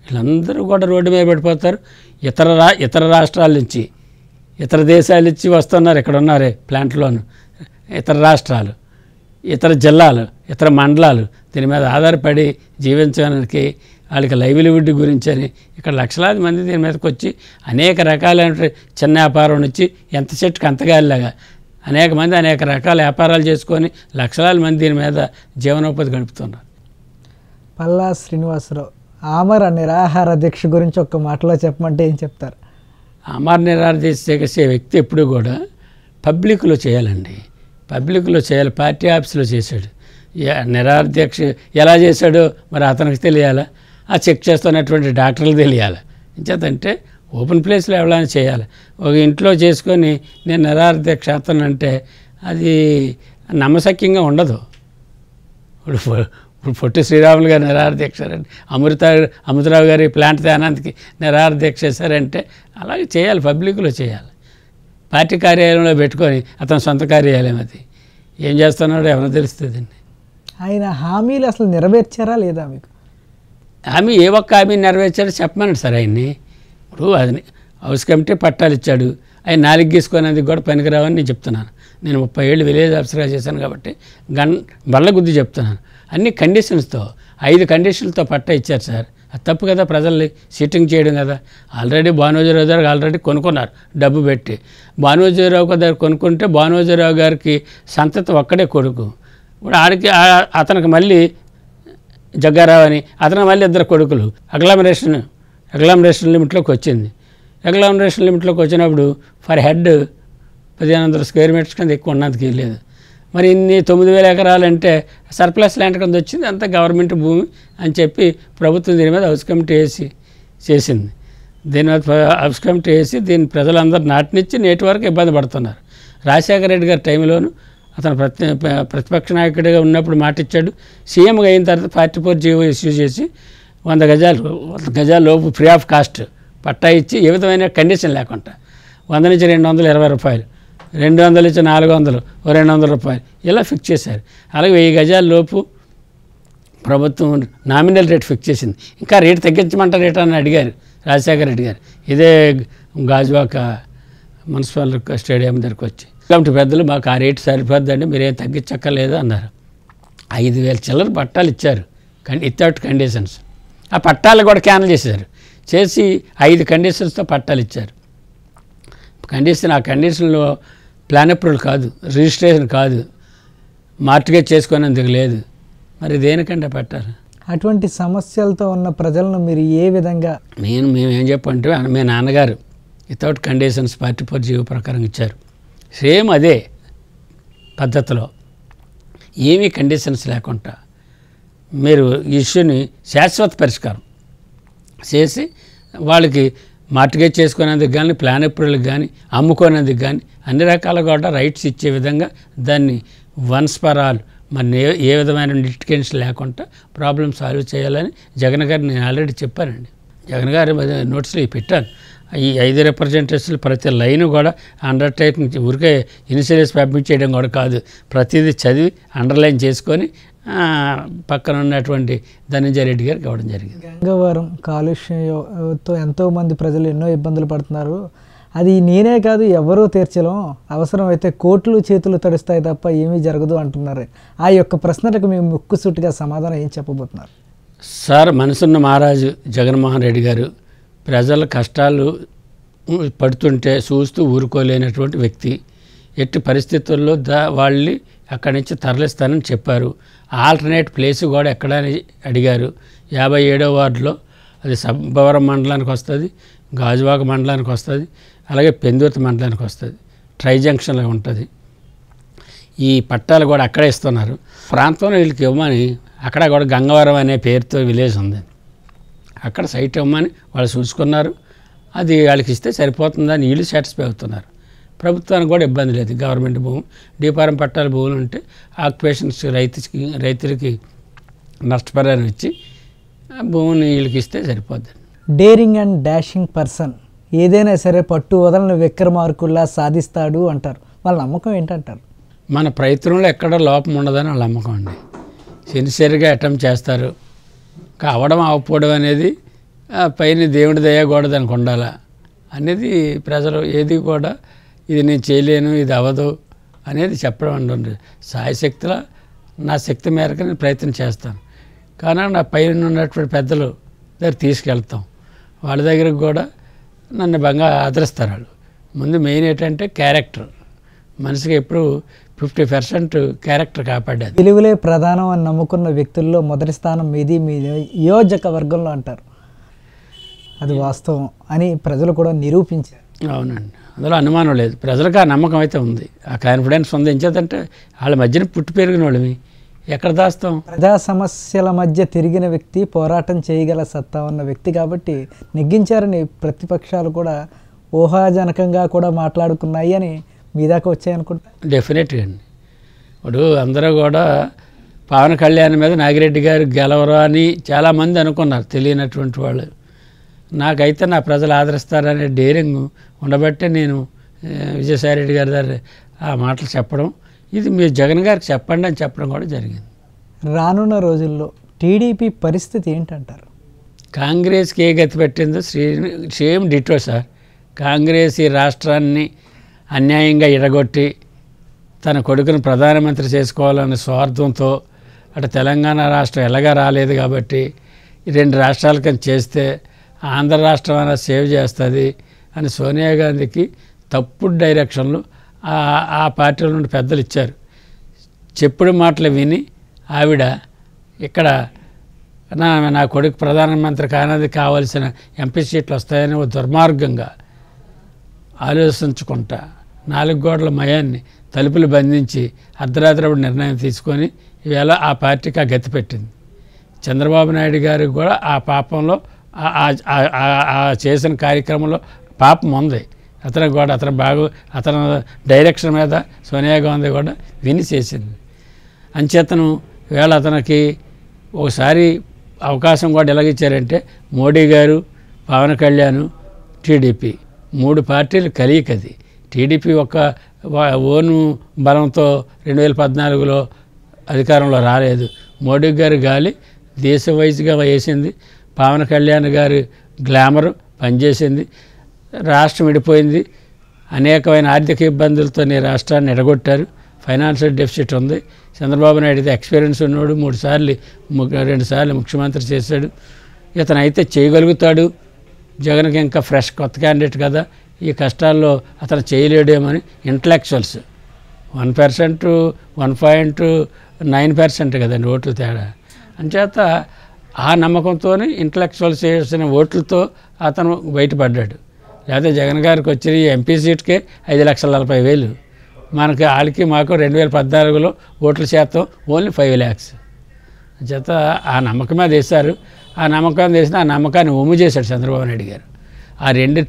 వీళ్ళందరూ కూడా రోడ్డు మీద పడిపోతారు ఇతర రా ఇతర రాష్ట్రాల నుంచి ఇతర దేశాల నుంచి వస్తున్నారు ఇక్కడ ఉన్నారే ప్లాంట్లోను ఇతర రాష్ట్రాలు ఇతర జిల్లాలు ఇతర మండలాలు దీని మీద ఆధారపడి జీవించడానికి వాళ్ళకి లైవ్లీవుడ్ గురించి అని ఇక్కడ లక్షలాది మంది దీని మీదకి వచ్చి అనేక రకాలైన చిన్న వ్యాపారం నుంచి ఎంత చెట్టుకు అంతగాలిలాగా అనేక మంది అనేక రకాల వ్యాపారాలు చేసుకొని లక్షలాది మంది దీని మీద జీవనోపాధి గడుపుతున్నారు పల్లా శ్రీనివాసరావు ఆమర నిరాహార దీక్ష గురించి ఒక్క మాటలో చెప్పమంటే ఏం చెప్తారు ఆమర నిరాహార దీక్ష చేసే వ్యక్తి ఎప్పుడు కూడా పబ్లిక్లో చేయాలండి పబ్లిక్లో చేయాలి పార్టీ ఆఫీసులో చేశాడు నిరాధ్యక్ష ఎలా చేశాడో మరి అతనికి తెలియాలా ఆ చెక్ చేస్తున్నటువంటి డాక్టర్లు తెలియాలి ఇంచేతంటే ఓపెన్ ప్లేస్లో ఎవరైనా చేయాలి ఒక ఇంట్లో చేసుకొని నేను నిరాధ్యక్ష అంటే అది నమ్మశక్యంగా ఉండదు ఇప్పుడు ఇప్పుడు పొట్టి శ్రీరాములు గారు నిరారదీక్షారండి అమృత అమృతరావు గారి ప్లాంట్ దానానికి నిరారదీక్ష చేశారంటే అలాగే చేయాలి పబ్లిక్లో చేయాలి పార్టీ కార్యాలయంలో పెట్టుకొని అతను సొంత కార్యాలయం అది ఏం చేస్తున్నాడో ఎవరో తెలుస్తుందండి ఆయన హామీలు అసలు నెరవేర్చారా లేదా మీకు హామీ ఏ ఒక్క హామీ నెరవేర్చారో చెప్పమన్నాడు సార్ ఆయన్ని ఇప్పుడు అది హౌస్ కమిటీ పట్టాలు ఇచ్చాడు ఆయన నాలుగు గీసుకునేది కూడా పనికిరావని నేను చెప్తున్నాను నేను ముప్పై ఏళ్ళు విలేజ్ ఆఫీసర్గా చేశాను కాబట్టి గన్ బళ్ళ గుద్ది చెప్తున్నాను అన్ని కండిషన్స్తో ఐదు కండిషన్లతో పట్టా ఇచ్చారు సార్ అది తప్పు కదా ప్రజల్ని సీటింగ్ చేయడం కదా ఆల్రెడీ భానుజీరావు గారికి ఆల్రెడీ కొనుక్కున్నారు డబ్బు పెట్టి భానుజీరావు గారు కొనుక్కుంటే భానుజీరావు గారికి సంతతి ఒక్కడే కొడుకు ఇప్పుడు ఆడికి అతనికి మళ్ళీ జగ్గారావు అని అతను మళ్ళీ ఇద్దరు కొడుకులు అగ్లామరేషన్ అగ్లామరేషన్ లిమిట్లోకి వచ్చింది అగ్లామరేషన్ లిమిట్లోకి వచ్చినప్పుడు ఫర్ హెడ్ పదిహేను వందల స్క్వేర్ మీటర్స్ కింద ఎక్కువ ఉన్నందుకు లేదు మరి ఇన్ని తొమ్మిది వేల ఎకరాలంటే సర్ప్లస్ ల్యాండ్ కింద వచ్చింది అంతా గవర్నమెంట్ భూమి అని చెప్పి ప్రభుత్వం దీని మీద హౌస్ కమిటీ వేసి చేసింది దీని మీద హౌస్ కమిటీ వేసి దీన్ని ప్రజలందరూ నాటినిచ్చి నేటి వరకు ఇబ్బంది పడుతున్నారు రాజశేఖర రెడ్డి గారి టైంలోనూ అతను ప్రతి ప్రతిపక్ష నాయకుడిగా ఉన్నప్పుడు మాట ఇచ్చాడు సీఎంగా అయిన తర్వాత ఫార్టీ ఫోర్ జీవో ఇష్యూ చేసి వంద గజాలు వంద గజాల లోపు ఫ్రీ ఆఫ్ కాస్ట్ పట్టా ఇచ్చి ఏ విధమైన కండిషన్ లేకుండా వంద నుంచి రెండు వందల ఇరవై రూపాయలు రెండు వందల నుంచి నాలుగు వందలు రెండు వందల రూపాయలు ఇలా ఫిక్స్ చేశారు అలాగే వెయ్యి గజాల లోపు ప్రభుత్వం నామినల్ రేట్ ఫిక్స్ చేసింది ఇంకా రేటు తగ్గించమంటారు రేట్ అని అడిగారు రాజశేఖర రెడ్డి గారు ఇదే గాజువాక మున్సిపల్ స్టేడియం దగ్గరకు వచ్చి ఇలాంటి పెద్దలు మాకు ఆ రేటు సరిపోద్దండి మీరేం తగ్గించక్కర్లేదు అన్నారు ఐదు వేల చిల్లర పట్టాలు ఇచ్చారు కండి వితౌట్ కండిషన్స్ ఆ పట్టాలు కూడా క్యాన్సల్ చేశారు చేసి ఐదు కండిషన్స్తో పట్టాలు ఇచ్చారు కండిషన్ ఆ కండిషన్లో ప్లాన్ అప్రూవల్ కాదు రిజిస్ట్రేషన్ కాదు మార్టిగేజ్ చేసుకునేందుకు లేదు మరి దేనికంటే పట్టారు అటువంటి సమస్యలతో ఉన్న ప్రజలను మీరు ఏ విధంగా నేను మేము ఏం చెప్పంటే మీ నాన్నగారు వితౌట్ కండిషన్స్ పార్టీ ఫర్ జీవ ప్రకారం ఇచ్చారు సేమ్ అదే పద్ధతిలో ఏమీ కండిషన్స్ లేకుండా మీరు ఇష్యూని శాశ్వత పరిష్కారం చేసి వాళ్ళకి మార్టిగేజ్ చేసుకునేందుకు కానీ ప్లాన్ అప్రూవల్కి కానీ అమ్ముకునేందుకు కానీ అన్ని రకాల కూడా రైట్స్ ఇచ్చే విధంగా దాన్ని వన్స్ ఫర్ ఆల్ మన ఏ ఏ విధమైన లిటికేషన్ లేకుండా ప్రాబ్లమ్ సాల్వ్ చేయాలని జగన్ గారు నేను ఆల్రెడీ చెప్పానండి జగన్ గారు నోట్స్లో పెట్టాను ఈ ఐదు రిప్రజెంటేషన్ ప్రతి లైన్ కూడా అండర్ టైటింగ్ ఊరికే ఇన్సూరెన్స్ సబ్మిట్ చేయడం కూడా కాదు ప్రతిదీ చదివి అండర్లైన్ చేసుకొని పక్కన ఉన్నటువంటి ధనంజయ రెడ్డి గారికి ఇవ్వడం జరిగింది గంగవరం కాలుష్యంతో ఎంతోమంది ప్రజలు ఎన్నో ఇబ్బందులు పడుతున్నారు అది నేనే కాదు ఎవరూ తీర్చలేం అయితే కోట్లు చేతులు తడుస్తాయి తప్ప ఏమీ జరగదు అంటున్నారు ఆ యొక్క ప్రశ్నలకు మేము ముక్కు సుట్టుగా సమాధానం ఏం చెప్పబోతున్నారు సార్ మనసున్న మహారాజు జగన్మోహన్ రెడ్డి గారు ప్రజల కష్టాలు పడుతుంటే చూస్తూ ఊరుకోలేనటువంటి వ్యక్తి ఎట్టి పరిస్థితుల్లో దా వాళ్ళని అక్కడి నుంచి తరలిస్తానని చెప్పారు ఆల్టర్నేట్ ప్లేస్ కూడా ఎక్కడ అడిగారు యాభై ఏడో వార్డులో అది సబ్బవరం మండలానికి వస్తుంది గాజువాక మండలానికి వస్తుంది అలాగే పెందుర్తి మండలానికి వస్తుంది ట్రై జంక్షన్లో ఉంటుంది ఈ పట్టాలు కూడా అక్కడే ఇస్తున్నారు ప్రాంతంలో వీళ్ళకి ఇవ్వమని అక్కడ కూడా గంగవరం అనే పేరుతో విలేజ్ ఉంది అక్కడ సైట్ ఇవ్వమని వాళ్ళు చూసుకున్నారు అది వాళ్ళకి ఇస్తే సరిపోతుందని వీళ్ళు సాటిస్ఫై అవుతున్నారు ప్రభుత్వానికి కూడా ఇబ్బంది లేదు గవర్నమెంట్ భూమి డీపారం పట్టాల భూములు ఉంటే ఆక్యుపేషన్స్ రైతుకి రైతులకి నష్టపరిహారం ఇచ్చి భూమిని వీళ్ళకి ఇస్తే సరిపోద్ది డేరింగ్ అండ్ డాషింగ్ పర్సన్ ఏదైనా సరే పట్టు వదలని విక్రమార్కుల్లా సాధిస్తాడు అంటారు వాళ్ళ నమ్మకం ఏంటంటారు మన ప్రయత్నంలో ఎక్కడ లోపం ఉండదని వాళ్ళ నమ్మకం అండి సిన్సియర్గా అటెంప్ట్ చేస్తారు అవడం అవ్వకపోవడం అనేది పైన దేవుడి దయకూడదు దానికి ఉండాలా అనేది ప్రజలు ఏది కూడా ఇది నేను చేయలేను ఇది అవ్వదు అనేది చెప్పడం ఉంటుంది సాయశక్తిలో నా శక్తి మేరకు నేను ప్రయత్నం చేస్తాను కానీ నా పైన ఉన్నటువంటి పెద్దలు దగ్గర తీసుకెళ్తాం వాళ్ళ దగ్గరకు కూడా నన్ను బాగా ఆదరిస్తారు వాళ్ళు ముందు మెయిన్ ఏంటంటే క్యారెక్టర్ మనిషికి ఎప్పుడు ఫిఫ్టీ పర్సెంట్ క్యారెక్టర్ కాపాడేది తెలుగులే ప్రధానం అని నమ్ముకున్న వ్యక్తుల్లో మొదటి స్థానం మీది మీ వర్గంలో అంటారు అది వాస్తవం అని ప్రజలు కూడా నిరూపించారు అవునండి అందులో అనుమానం లేదు ప్రజలకు ఆ నమ్మకం అయితే ఉంది ఆ కాన్ఫిడెన్స్ ఉంది ఎంచేదంటే వాళ్ళ మధ్యన పుట్టి పెరిగిన వాళ్ళవి ఎక్కడ దాస్తాం ప్రజా సమస్యల మధ్య తిరిగిన వ్యక్తి పోరాటం చేయగల సత్తా ఉన్న వ్యక్తి కాబట్టి నెగ్గించారని ప్రతిపక్షాలు కూడా ఊహాజనకంగా కూడా మాట్లాడుకున్నాయి అని మీ దాకా వచ్చాయనుకుంటా డెఫినెట్గా అండి ఇప్పుడు అందరూ కూడా పవన్ కళ్యాణ్ మీద నాగిరెడ్డి గారు గెలవరు అని చాలామంది అనుకున్నారు తెలియనటువంటి వాళ్ళు నాకైతే నా ప్రజలు ఆదరిస్తారనే డేరింగ్ ఉండబట్టే నేను విజయసాయిరెడ్డి గారి దగ్గర ఆ మాటలు చెప్పడం ఇది మీరు జగన్ గారికి చెప్పండి అని చెప్పడం కూడా జరిగింది రానున్న రోజుల్లో టీడీపీ పరిస్థితి ఏంటంటారు కాంగ్రెస్కి ఏ గతి పెట్టిందో శ్రీ సేమ్ డిటో సార్ కాంగ్రెస్ ఈ రాష్ట్రాన్ని అన్యాయంగా ఇరగొట్టి తన కొడుకును ప్రధానమంత్రి చేసుకోవాలనే స్వార్థంతో అటు తెలంగాణ రాష్ట్రం ఎలాగా రాలేదు కాబట్టి రెండు రాష్ట్రాలకని చేస్తే ఆంధ్ర రాష్ట్రం అయినా సేవ్ చేస్తుంది అని సోనియా గాంధీకి తప్పుడు డైరెక్షన్లు ఆ పార్టీల నుండి పెద్దలు ఇచ్చారు చెప్పుడు మాటలు విని ఆవిడ ఇక్కడ నా నా కొడుకు ప్రధానమంత్రి కానది కావలసిన ఎంపీ సీట్లు వస్తాయని దుర్మార్గంగా ఆలోచించుకుంటా నాలుగు గోడల మయాన్ని తలుపులు బంధించి అర్ధరాత్రి అప్పుడు నిర్ణయం తీసుకొని ఇవాళ ఆ పార్టీకి ఆ గతి పెట్టింది చంద్రబాబు నాయుడు గారికి కూడా ఆ పాపంలో ఆ చేసిన కార్యక్రమంలో పాపం ఉంది అతను కూడా అతను బాగు అతను డైరెక్షన్ మీద సోనియా గాంధీ కూడా విని చేసింది అంచేతను వేళ అతనికి ఒకసారి అవకాశం కూడా ఎలాగిచ్చారంటే మోడీ గారు పవన్ కళ్యాణ్ టీడీపీ మూడు పార్టీలు కలియకది టీడీపీ ఒక ఓను బలంతో రెండు వేల పద్నాలుగులో అధికారంలో రాలేదు మోడీ గారి గాలి దేశ వైజ్గా వేసింది పవన్ కళ్యాణ్ గారి గ్లామర్ పనిచేసింది రాష్ట్రం విడిపోయింది అనేకమైన ఆర్థిక ఇబ్బందులతో రాష్ట్రాన్ని ఎడగొట్టారు ఫైనాన్షియల్ డెఫిసిట్ ఉంది చంద్రబాబు నాయుడు అయితే ఎక్స్పీరియన్స్ ఉన్నాడు మూడు సార్లు రెండు సార్లు ముఖ్యమంత్రి చేశాడు ఇతను అయితే చేయగలుగుతాడు జగన్కి ఇంకా ఫ్రెష్ కొత్త క్యాండిడేట్ కదా ఈ కష్టాల్లో అతను చేయలేడేమని intellectuals one percent one point nine percent కదండి ఓట్లు తేడా అంచేత ఆ నమ్మకంతో ఇంటలెక్చువల్స్ చేసిన ఓట్లతో అతను బయటపడ్డాడు లేకపోతే జగన్ గారికి వచ్చిన ఎంపీ సీట్కే ఐదు లక్షల నలభై వేలు మనకి వాళ్ళకి మాకు రెండు వేల పద్నాలుగులో ఓట్ల శాతం ఓన్లీ ఫైవ్ ల్యాక్స్ చేత ఆ నమ్మకమే వేశారు ఆ నమ్మకాన్ని వేసిన ఆ నమ్మకాన్ని ఒమ్ము చేశాడు చంద్రబాబు నాయుడు గారు ఆ రెండు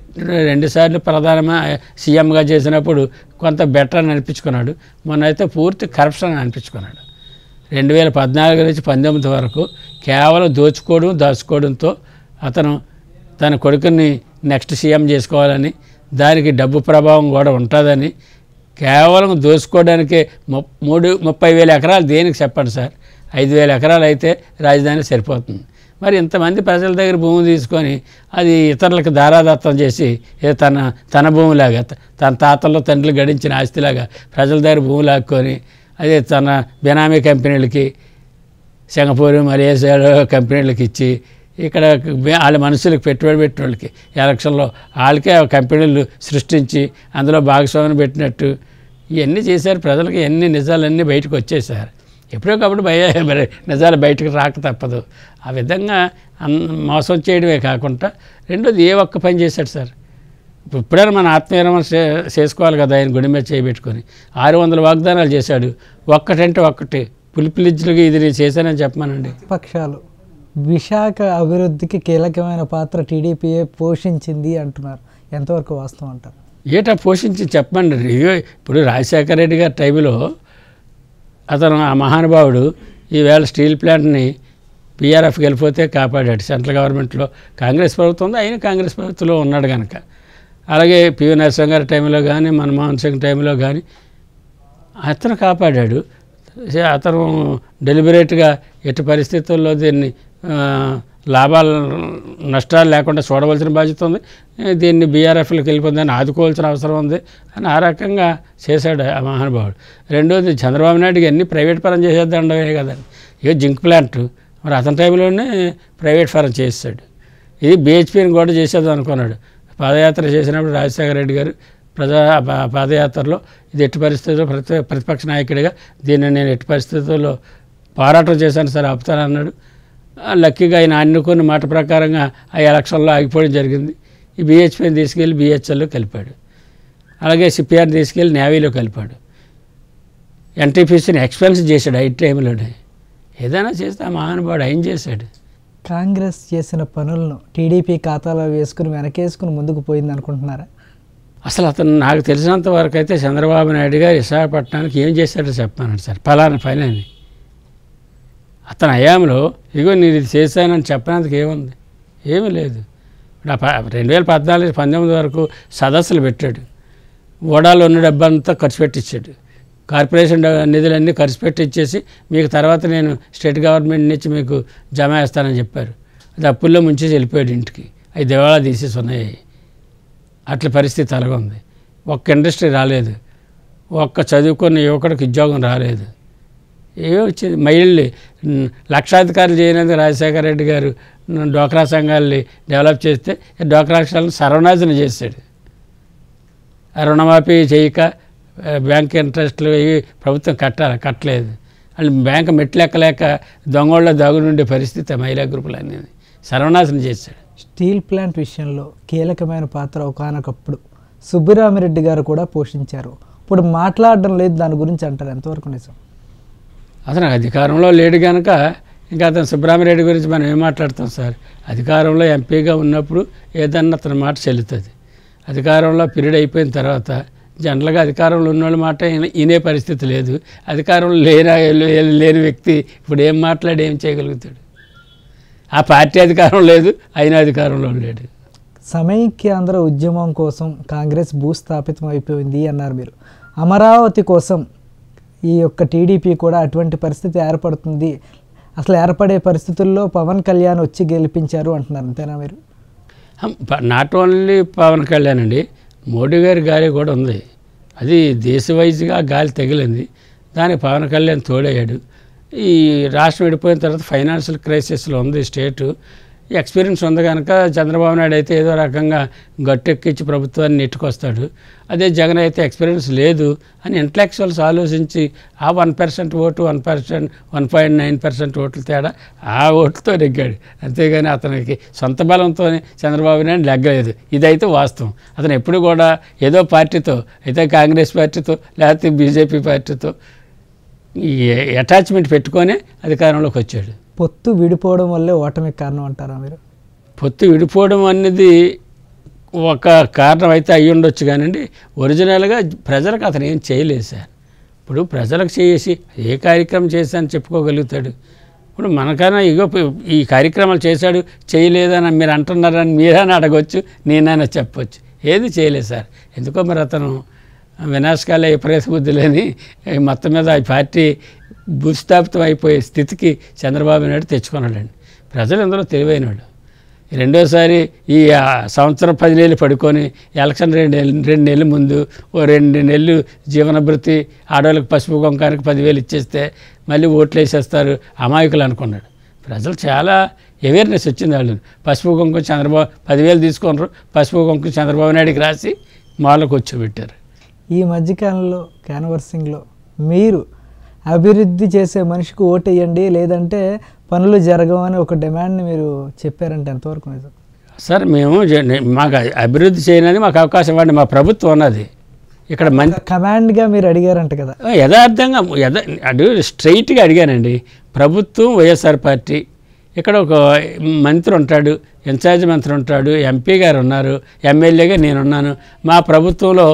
రెండుసార్లు ప్రధాన సీఎంగా చేసినప్పుడు కొంత బెటర్ అని అనిపించుకున్నాడు మొన్న అయితే పూర్తి కరప్షన్ అని అనిపించుకున్నాడు రెండు వేల పద్నాలుగు నుంచి పంతొమ్మిది వరకు కేవలం దోచుకోవడం దాచుకోవడంతో అతను తన కొడుకుని నెక్స్ట్ సీఎం చేసుకోవాలని దానికి డబ్బు ప్రభావం కూడా ఉంటుందని కేవలం దోచుకోవడానికి మూడు ముప్పై వేల ఎకరాలు దేనికి చెప్పండి సార్ ఐదు వేల ఎకరాలు అయితే రాజధాని సరిపోతుంది మరి ఇంతమంది ప్రజల దగ్గర భూమి తీసుకొని అది ఇతరులకు దారాదత్తం చేసి తన తన భూమిలాగా తన తాతల్లో తండ్రులు గడించిన ఆస్తిలాగా ప్రజల దగ్గర భూమి లాక్కొని అదే తన బినామీ కంపెనీలకి సింగపూర్ మలేషియాలో కంపెనీలకు ఇచ్చి ఇక్కడ వాళ్ళ మనుషులకు పెట్టుబడి పెట్టిన వాళ్ళకి ఎలక్షన్లో వాళ్ళకే కంపెనీలు సృష్టించి అందులో భాగస్వామిని పెట్టినట్టు ఇవన్నీ చేశారు ప్రజలకు ఎన్ని నిజాలన్నీ బయటకు వచ్చేసారు ఎప్పుడో కాబట్టి భయ మరి నిజాలు బయటకు రాక తప్పదు ఆ విధంగా మోసం చేయడమే కాకుండా రెండోది ఏ ఒక్క పని చేశాడు సార్ ఇప్పుడైనా మన ఆత్మీయరమణ చేసుకోవాలి కదా ఆయన గుడి మీద చేయబెట్టుకొని ఆరు వందల వాగ్దానాలు చేశాడు ఒక్కటంటే ఒక్కటి పులిపిలిజ్లుగా ఇది చేశానని చెప్పమానండి పక్షాలు విశాఖ అభివృద్ధికి కీలకమైన పాత్ర టీడీపీఏ పోషించింది అంటున్నారు ఎంతవరకు వాస్తవం అంటారు ఏటా పోషించి చెప్పండి ఇప్పుడు రాజశేఖర రెడ్డి గారి టైంలో అతను ఆ మహానుభావుడు ఈవేళ స్టీల్ ప్లాంట్ని పిఆర్ఎఫ్ గెలిపోతే కాపాడాడు సెంట్రల్ గవర్నమెంట్లో కాంగ్రెస్ ప్రభుత్వం ఆయన కాంగ్రెస్ ప్రభుత్వంలో ఉన్నాడు కనుక అలాగే పివి నరసింహ గారి టైంలో కానీ మన్మోహన్ సింగ్ టైంలో కానీ అతను కాపాడాడు అతను డెలిబరేట్గా ఎట్టి పరిస్థితుల్లో దీన్ని లాభాలు నష్టాలు లేకుండా చూడవలసిన బాధ్యత ఉంది దీన్ని బీఆర్ఎఫ్లకు వెళ్ళిపోతుందని ఆదుకోవాల్సిన అవసరం ఉంది అని ఆ రకంగా చేశాడు ఆ మహానుభావుడు రెండోది చంద్రబాబు నాయుడుకి అన్ని ప్రైవేట్ పరం చేసేద్దండవే కదండి ఇక జింక్ ప్లాంట్ మరి అతని టైంలోనే ప్రైవేట్ ఫరం చేస్తాడు ఇది బీహెచ్పీని కూడా చేసేద్దాం అనుకున్నాడు పాదయాత్ర చేసినప్పుడు రాజశేఖర రెడ్డి గారు ప్రజా పాదయాత్రలో ఇది ఎట్టి పరిస్థితుల్లో ప్రతి ప్రతిపక్ష నాయకుడిగా దీన్ని నేను ఎట్టి పరిస్థితుల్లో పోరాటం చేశాను సార్ ఆపుతానన్నాడు లక్కీగా ఆయన అన్నుకున్న మాట ప్రకారంగా ఆ ఎలక్షన్లో ఆగిపోవడం జరిగింది ఈ బీహెచ్పిని తీసుకెళ్ళి బీహెచ్ఎల్లో కలిపాడు అలాగే సిపిఆర్ని తీసుకెళ్ళి నేవీలో కలిపాడు ఎన్టీపీసీని ఎక్స్పెన్స్ చేశాడు ఐ టైంలోనే ఏదైనా చేస్తే ఆ మహానుభావుడు ఆయన చేశాడు కాంగ్రెస్ చేసిన పనులను టీడీపీ ఖాతాలో వేసుకుని వెనకేసుకుని ముందుకు పోయింది అనుకుంటున్నారా అసలు అతను నాకు తెలిసినంత వరకు అయితే చంద్రబాబు నాయుడు గారు విశాఖపట్నానికి ఏం చేశాడో చెప్పానండి సార్ ఫలానా పని అతను అయాంలో ఇగో నేను ఇది చేశానని చెప్పినందుకు ఏముంది ఏమీ లేదు రెండు వేల పద్నాలుగు పంతొమ్మిది వరకు సదస్సులు పెట్టాడు ఓడాలో ఉన్న డబ్బంతా ఖర్చు పెట్టించాడు కార్పొరేషన్ నిధులన్నీ ఖర్చు పెట్టిచ్చేసి మీకు తర్వాత నేను స్టేట్ గవర్నమెంట్ నుంచి మీకు జమ వేస్తానని చెప్పారు అది అప్పుల్లో ముంచి వెళ్ళిపోయాడు ఇంటికి అవి దివాళా తీసేసి ఉన్నాయి అట్ల పరిస్థితి అలాగే ఉంది ఒక్క ఇండస్ట్రీ రాలేదు ఒక్క చదువుకున్న యువకుడికి ఉద్యోగం రాలేదు ఏవో మైళ్ళు లక్షాధికారులు చేయనందుకు రాజశేఖర రెడ్డి గారు డోక్రా సంఘాలని డెవలప్ చేస్తే డోక్రా సంఘాలను సర్వనాశనం చేశాడు రుణమాఫీ చేయక బ్యాంక్ ఇంట్రెస్ట్లు ఇవి ప్రభుత్వం కట్టాలి కట్టలేదు వాళ్ళు బ్యాంక్ మెట్లెక్కలేక దొంగళ్ళ దాగునుండే పరిస్థితి మహిళా అనేది సర్వనాశనం చేశాడు స్టీల్ ప్లాంట్ విషయంలో కీలకమైన పాత్ర ఒకనొకప్పుడు సుబ్బిరామిరెడ్డి గారు కూడా పోషించారు ఇప్పుడు మాట్లాడడం లేదు దాని గురించి అంటారు ఎంతవరకు నిజం అతను అధికారంలో లేడు కనుక ఇంకా అతను సుబ్రహ్మరెడ్డి గురించి మనం ఏం మాట్లాడతాం సార్ అధికారంలో ఎంపీగా ఉన్నప్పుడు ఏదన్నా అతని మాట చెల్లుతుంది అధికారంలో పీరియడ్ అయిపోయిన తర్వాత జనరల్గా అధికారంలో ఉన్నోళ్ళ మాట ఈనే పరిస్థితి లేదు అధికారంలో లేరా లేని వ్యక్తి ఇప్పుడు ఏం మాట్లాడి ఏం చేయగలుగుతాడు ఆ పార్టీ అధికారం లేదు అయిన అధికారంలో లేడు సమైక్యాంధ్ర ఉద్యమం కోసం కాంగ్రెస్ భూస్థాపితం అయిపోయింది అన్నారు మీరు అమరావతి కోసం ఈ యొక్క టీడీపీ కూడా అటువంటి పరిస్థితి ఏర్పడుతుంది అసలు ఏర్పడే పరిస్థితుల్లో పవన్ కళ్యాణ్ వచ్చి గెలిపించారు అంటున్నారు అంతేనా మీరు నాట్ ఓన్లీ పవన్ కళ్యాణ్ అండి మోడీ గారి గాలి కూడా ఉంది అది దేశవైజ్గా గాలి తగిలింది దానికి పవన్ కళ్యాణ్ తోడయ్యాడు ఈ రాష్ట్రం విడిపోయిన తర్వాత ఫైనాన్షియల్ క్రైసిస్లో ఉంది స్టేటు ఎక్స్పీరియన్స్ ఉంది కనుక చంద్రబాబు నాయుడు అయితే ఏదో రకంగా గట్టెక్కిచ్చి ప్రభుత్వాన్ని నెట్టుకొస్తాడు అదే జగన్ అయితే ఎక్స్పీరియన్స్ లేదు అని ఇంటలెక్చువల్స్ ఆలోచించి ఆ one percent vote one percent one point nine percent ఓట్లు తేడా ఆ ఓట్లతో నెగ్గాడు అంతేగాని అతనికి సొంత బలంతో చంద్రబాబు నాయుడు నెగ్గలేదు ఇదైతే వాస్తవం అతను ఎప్పుడు కూడా ఏదో పార్టీతో అయితే కాంగ్రెస్ పార్టీతో లేకపోతే బీజేపీ పార్టీతో అటాచ్మెంట్ పెట్టుకొని అధికారంలోకి వచ్చాడు పొత్తు విడిపోవడం వల్లే ఓటమికి కారణం అంటారా మీరు పొత్తు విడిపోవడం అనేది ఒక కారణం అయితే అయ్యి ఉండొచ్చు కానివ్వండి ఒరిజినల్గా ప్రజలకు అతను ఏం చేయలేదు సార్ ఇప్పుడు ప్రజలకు చేసి ఏ కార్యక్రమం చేశాను చెప్పుకోగలుగుతాడు ఇప్పుడు మనకైనా ఇగో ఈ కార్యక్రమాలు చేశాడు చేయలేదని మీరు అంటున్నారని మీరైనా అడగవచ్చు నేనైనా చెప్పవచ్చు ఏది చేయలేదు సార్ ఎందుకో మరి అతను వినాశకాలే విపరీత బుద్ధులని మొత్తం మీద ఈ పార్టీ భూస్థాపితం అయిపోయే స్థితికి చంద్రబాబు నాయుడు తెచ్చుకున్నాడండి ప్రజలు ఇందులో తెలివైన రెండోసారి ఈ సంవత్సరం పది నెలలు పడుకొని ఎలక్షన్ రెండు రెండు నెలల ముందు ఓ రెండు నెలలు జీవనభృతి ఆడవాళ్ళకి పసుపు కొంకానికి పదివేలు ఇచ్చేస్తే మళ్ళీ ఓట్లు వేసేస్తారు అమాయకులు అనుకున్నాడు ప్రజలు చాలా అవేర్నెస్ వచ్చింది వాళ్ళు పసుపు కొంకు చంద్రబాబు పదివేలు తీసుకున్నారు పసుపు కొంకు చంద్రబాబు నాయుడికి రాసి మాలకు వచ్చి పెట్టారు ఈ మధ్యకాలంలో క్యాన్వర్సింగ్లో మీరు అభివృద్ధి చేసే మనిషికి ఓటేయండి లేదంటే పనులు జరగవని ఒక డిమాండ్ని మీరు చెప్పారంటే ఎంతవరకు సార్ మేము మాకు అభివృద్ధి చేయనని మాకు అవకాశం ఇవ్వండి మా ప్రభుత్వం ఉన్నది ఇక్కడ మంచి కమాండ్గా మీరు అడిగారంట కదా యథార్థంగా యథ అటు స్ట్రైట్గా అడిగానండి ప్రభుత్వం వైఎస్ఆర్ పార్టీ ఇక్కడ ఒక మంత్రి ఉంటాడు ఇన్ఛార్జ్ మంత్రి ఉంటాడు ఎంపీ గారు ఉన్నారు ఎమ్మెల్యేగా నేనున్నాను మా ప్రభుత్వంలో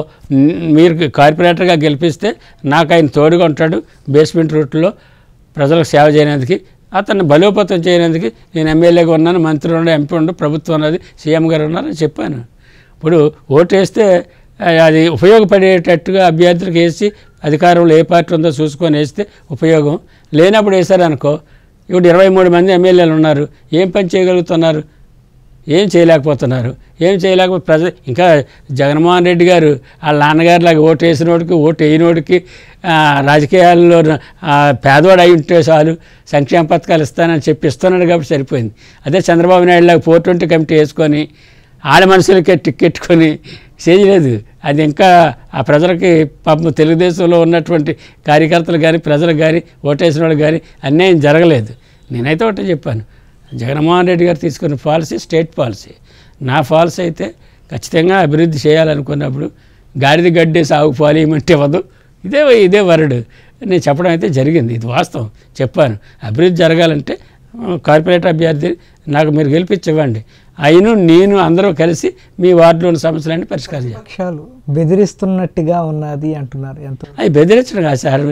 మీరు కార్పొరేటర్గా గెలిపిస్తే నాకు ఆయన తోడుగా ఉంటాడు బేస్మెంట్ రూట్లో ప్రజలకు సేవ చేయడానికి అతన్ని బలోపేతం చేయడానికి నేను ఎమ్మెల్యేగా ఉన్నాను మంత్రి ఉండు ఎంపీ ఉండడు ప్రభుత్వం ఉన్నది సీఎం గారు ఉన్నారని చెప్పాను ఇప్పుడు ఓటు వేస్తే అది ఉపయోగపడేటట్టుగా అభ్యర్థులకు వేసి అధికారంలో ఏ పార్టీ ఉందో చూసుకొని వేస్తే ఉపయోగం లేనప్పుడు వేశారనుకో ఇప్పుడు ఇరవై మూడు మంది ఎమ్మెల్యేలు ఉన్నారు ఏం పని చేయగలుగుతున్నారు ఏం చేయలేకపోతున్నారు ఏం చేయలేకపోతే ప్రజ ఇంకా జగన్మోహన్ రెడ్డి గారు వాళ్ళ నాన్నగారు లాగా ఓటు వేసినోడికి ఓటు వేయనోడికి రాజకీయాల్లో పేదవాడు అయి ఉంటే చాలు సంక్షేమ పథకాలు ఇస్తానని చెప్పి ఇస్తున్నాడు కాబట్టి సరిపోయింది అదే చంద్రబాబు నాయుడు లాగా ఫోర్ ట్వంటీ కమిటీ వేసుకొని ఆడ మనుషులకే టిక్కెట్టుకొని చేయలేదు అది ఇంకా ఆ ప్రజలకి పాపం తెలుగుదేశంలో ఉన్నటువంటి కార్యకర్తలు కానీ ప్రజలకు కానీ ఓటేసిన వాళ్ళు కానీ అన్యాయం జరగలేదు నేనైతే ఒకటే చెప్పాను జగన్మోహన్ రెడ్డి గారు తీసుకున్న పాలసీ స్టేట్ పాలసీ నా పాలసీ అయితే ఖచ్చితంగా అభివృద్ధి చేయాలనుకున్నప్పుడు గాడిద గడ్డేసి ఆవు పాలేయమంటే వదు ఇదే ఇదే వరడు నేను చెప్పడం అయితే జరిగింది ఇది వాస్తవం చెప్పాను అభివృద్ధి జరగాలంటే కార్పొరేటర్ అభ్యర్థి నాకు మీరు గెలిపించివ్వండి అయిను నేను అందరూ కలిసి మీ వార్డులోని సమస్యలన్నీ పరిష్కరించాలి బెదిరిస్తున్నట్టుగా ఉన్నది అంటున్నారు ఎంత అవి బెదిరించడం కాదు సార్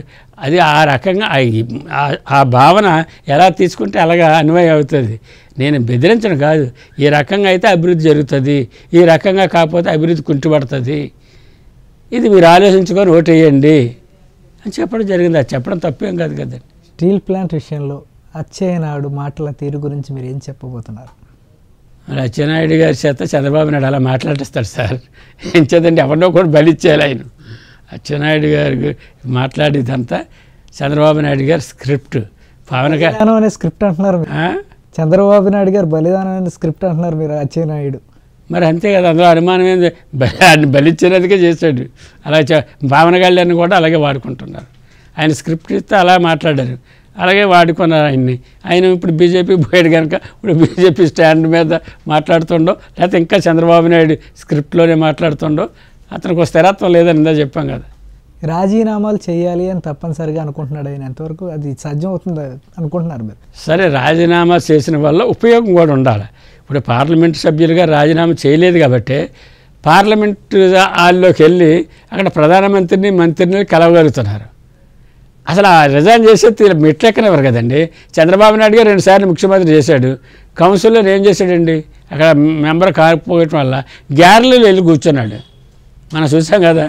అది ఆ రకంగా ఆ భావన ఎలా తీసుకుంటే అలాగా అన్వయం అవుతుంది నేను బెదిరించడం కాదు ఈ రకంగా అయితే అభివృద్ధి జరుగుతుంది ఈ రకంగా కాకపోతే అభివృద్ధి కుంటుపడుతుంది ఇది మీరు ఆలోచించుకొని ఓటేయండి అని చెప్పడం జరిగింది అది చెప్పడం తప్పేం కాదు కదండి స్టీల్ ప్లాంట్ విషయంలో అచ్చెన్నాయుడు మాటల తీరు గురించి మీరు ఏం చెప్పబోతున్నారు అచ్చెన్నాయుడు గారి చేత చంద్రబాబు నాయుడు అలా మాట్లాడేస్తాడు సార్ ఏం చేద్దండి ఎవరినో కూడా బలిచ్చేయాలి ఆయన అచ్చెన్నాయుడు గారు మాట్లాడేదంతా చంద్రబాబు నాయుడు గారు స్క్రిప్ట్ పవన్ అనే స్క్రిప్ట్ అంటున్నారు చంద్రబాబు నాయుడు గారు బలిదానం అనే స్క్రిప్ట్ అంటున్నారు మీరు అచ్చెన్నాయుడు మరి అంతే కదా అందులో అనుమానం ఏంది బలిచ్చినదిగా చేశాడు అలా పవన్ కళ్యాణ్ కూడా అలాగే వాడుకుంటున్నారు ఆయన స్క్రిప్ట్ ఇస్తే అలా మాట్లాడారు అలాగే వాడుకున్నారు ఆయన్ని ఆయన ఇప్పుడు బీజేపీ పోయాడు కనుక ఇప్పుడు బీజేపీ స్టాండ్ మీద మాట్లాడుతుండో లేకపోతే ఇంకా చంద్రబాబు నాయుడు స్క్రిప్ట్లోనే మాట్లాడుతుండో అతనికి ఒక స్థిరత్వం లేదని ఇందా చెప్పాం కదా రాజీనామాలు చేయాలి అని తప్పనిసరిగా అనుకుంటున్నాడు ఆయన ఎంతవరకు అది సాధ్యం అవుతుంది అనుకుంటున్నారు మీరు సరే రాజీనామా చేసిన వల్ల ఉపయోగం కూడా ఉండాలి ఇప్పుడు పార్లమెంటు సభ్యులుగా రాజీనామా చేయలేదు కాబట్టి పార్లమెంటు హాల్లోకి వెళ్ళి అక్కడ ప్రధానమంత్రిని మంత్రిని కలవగలుగుతున్నారు అసలు ఆ రిజైన్ చేసే మెట్లెక్కనివ్వరు కదండి చంద్రబాబు నాయుడు గారు రెండుసార్లు ముఖ్యమంత్రి చేశాడు కౌన్సిల్లో ఏం చేశాడండి అక్కడ మెంబర్ కాకపోవటం వల్ల గ్యాలరీలో వెళ్ళి కూర్చున్నాడు మనం చూసాం కదా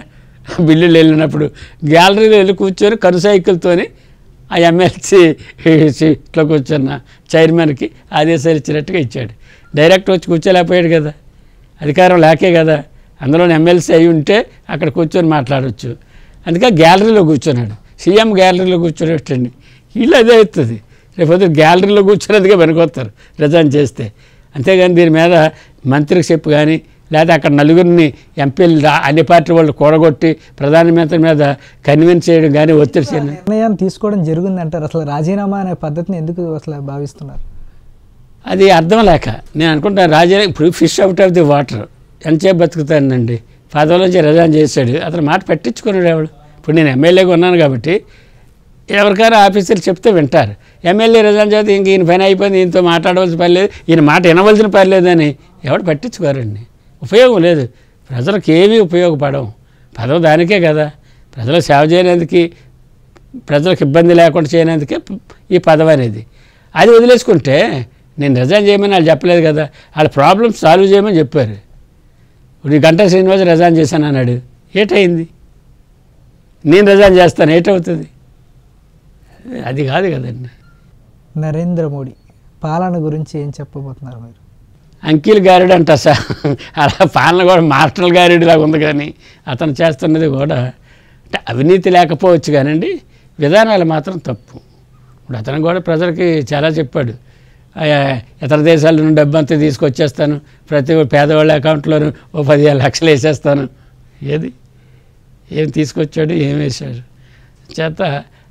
బిల్లులు వెళ్ళినప్పుడు గ్యాలరీలో వెళ్ళి కూర్చొని కనుసైకిల్తో ఆ ఎమ్మెల్సీ సీట్లో కూర్చున్న చైర్మన్కి ఆదేశాలు ఇచ్చినట్టుగా ఇచ్చాడు డైరెక్ట్ వచ్చి కూర్చోలేకపోయాడు కదా అధికారం లేకే కదా అందులో ఎమ్మెల్సీ అయి ఉంటే అక్కడ కూర్చొని మాట్లాడవచ్చు అందుకే గ్యాలరీలో కూర్చున్నాడు సీఎం గ్యాలరీలో కూర్చోబెట్టండి వీళ్ళు అదే అవుతుంది రేపొద్దు గ్యాలరీలో కూర్చున్నదిగా వెనకొస్తారు రిజైన్ చేస్తే అంతేగాని దీని మీద మంత్రికి చెప్పు కానీ లేదా అక్కడ నలుగురిని ఎంపీలు అన్ని పార్టీ వాళ్ళు కూడగొట్టి ప్రధానమంత్రి మీద కన్విన్స్ చేయడం కానీ ఒత్తిడి చేయడం నిర్ణయం తీసుకోవడం జరిగిందంటారు అసలు రాజీనామా అనే పద్ధతిని ఎందుకు అసలు భావిస్తున్నారు అది అర్థం లేక నేను అనుకుంటాను రాజీనామా ఇప్పుడు fish out of the water ఎంతసేపు బతుకుతానండి పదవుల నుంచి రిజైన్ చేశాడు అతను మాట పెట్టించుకున్నాడు ఎవడు ఇప్పుడు నేను ఎమ్మెల్యేగా ఉన్నాను కాబట్టి ఎవరికైనా ఆఫీసర్లు చెప్తే వింటారు ఎమ్మెల్యే రిజైన్ చేస్తే ఇంక ఈయన పని అయిపోయింది ఈయనతో మాట్లాడవలసిన పని లేదు ఈయన మాట వినవలసిన పని లేదని ఎవడు పట్టించుకోరండి ఉపయోగం లేదు ప్రజలకు ఏమీ ఉపయోగపడవు పదవి దానికే కదా ప్రజలు సేవ చేయనేందుకు ప్రజలకు ఇబ్బంది లేకుండా చేయనందుకే ఈ పదవి అనేది అది వదిలేసుకుంటే నేను రిజైన్ చేయమని వాళ్ళు చెప్పలేదు కదా వాళ్ళ ప్రాబ్లమ్స్ సాల్వ్ చేయమని చెప్పారు ఇప్పుడు గంట శ్రీనివాస్ రిజైన్ చేశాను అన్నాడు ఏటైంది నేను రిజైన్ చేస్తాను ఏటవుతుంది అది కాదు కదండి నరేంద్ర మోడీ పాలన గురించి ఏం చెప్పబోతున్నారు మీరు అంకిల్ గారుడు అంట సార్ అలా పాలన కూడా మార్టల్ గారెడు లాగా ఉంది కానీ అతను చేస్తున్నది కూడా అంటే అవినీతి లేకపోవచ్చు కానండి విధానాలు మాత్రం తప్పు ఇప్పుడు అతను కూడా ప్రజలకి చాలా చెప్పాడు ఇతర దేశాల నుండి డబ్బు అంతా తీసుకొచ్చేస్తాను ప్రతి పేదవాళ్ళ అకౌంట్లోనూ ఓ పదిహేను లక్షలు వేసేస్తాను ఏది ఏం తీసుకొచ్చాడు ఏం వేశాడు చేత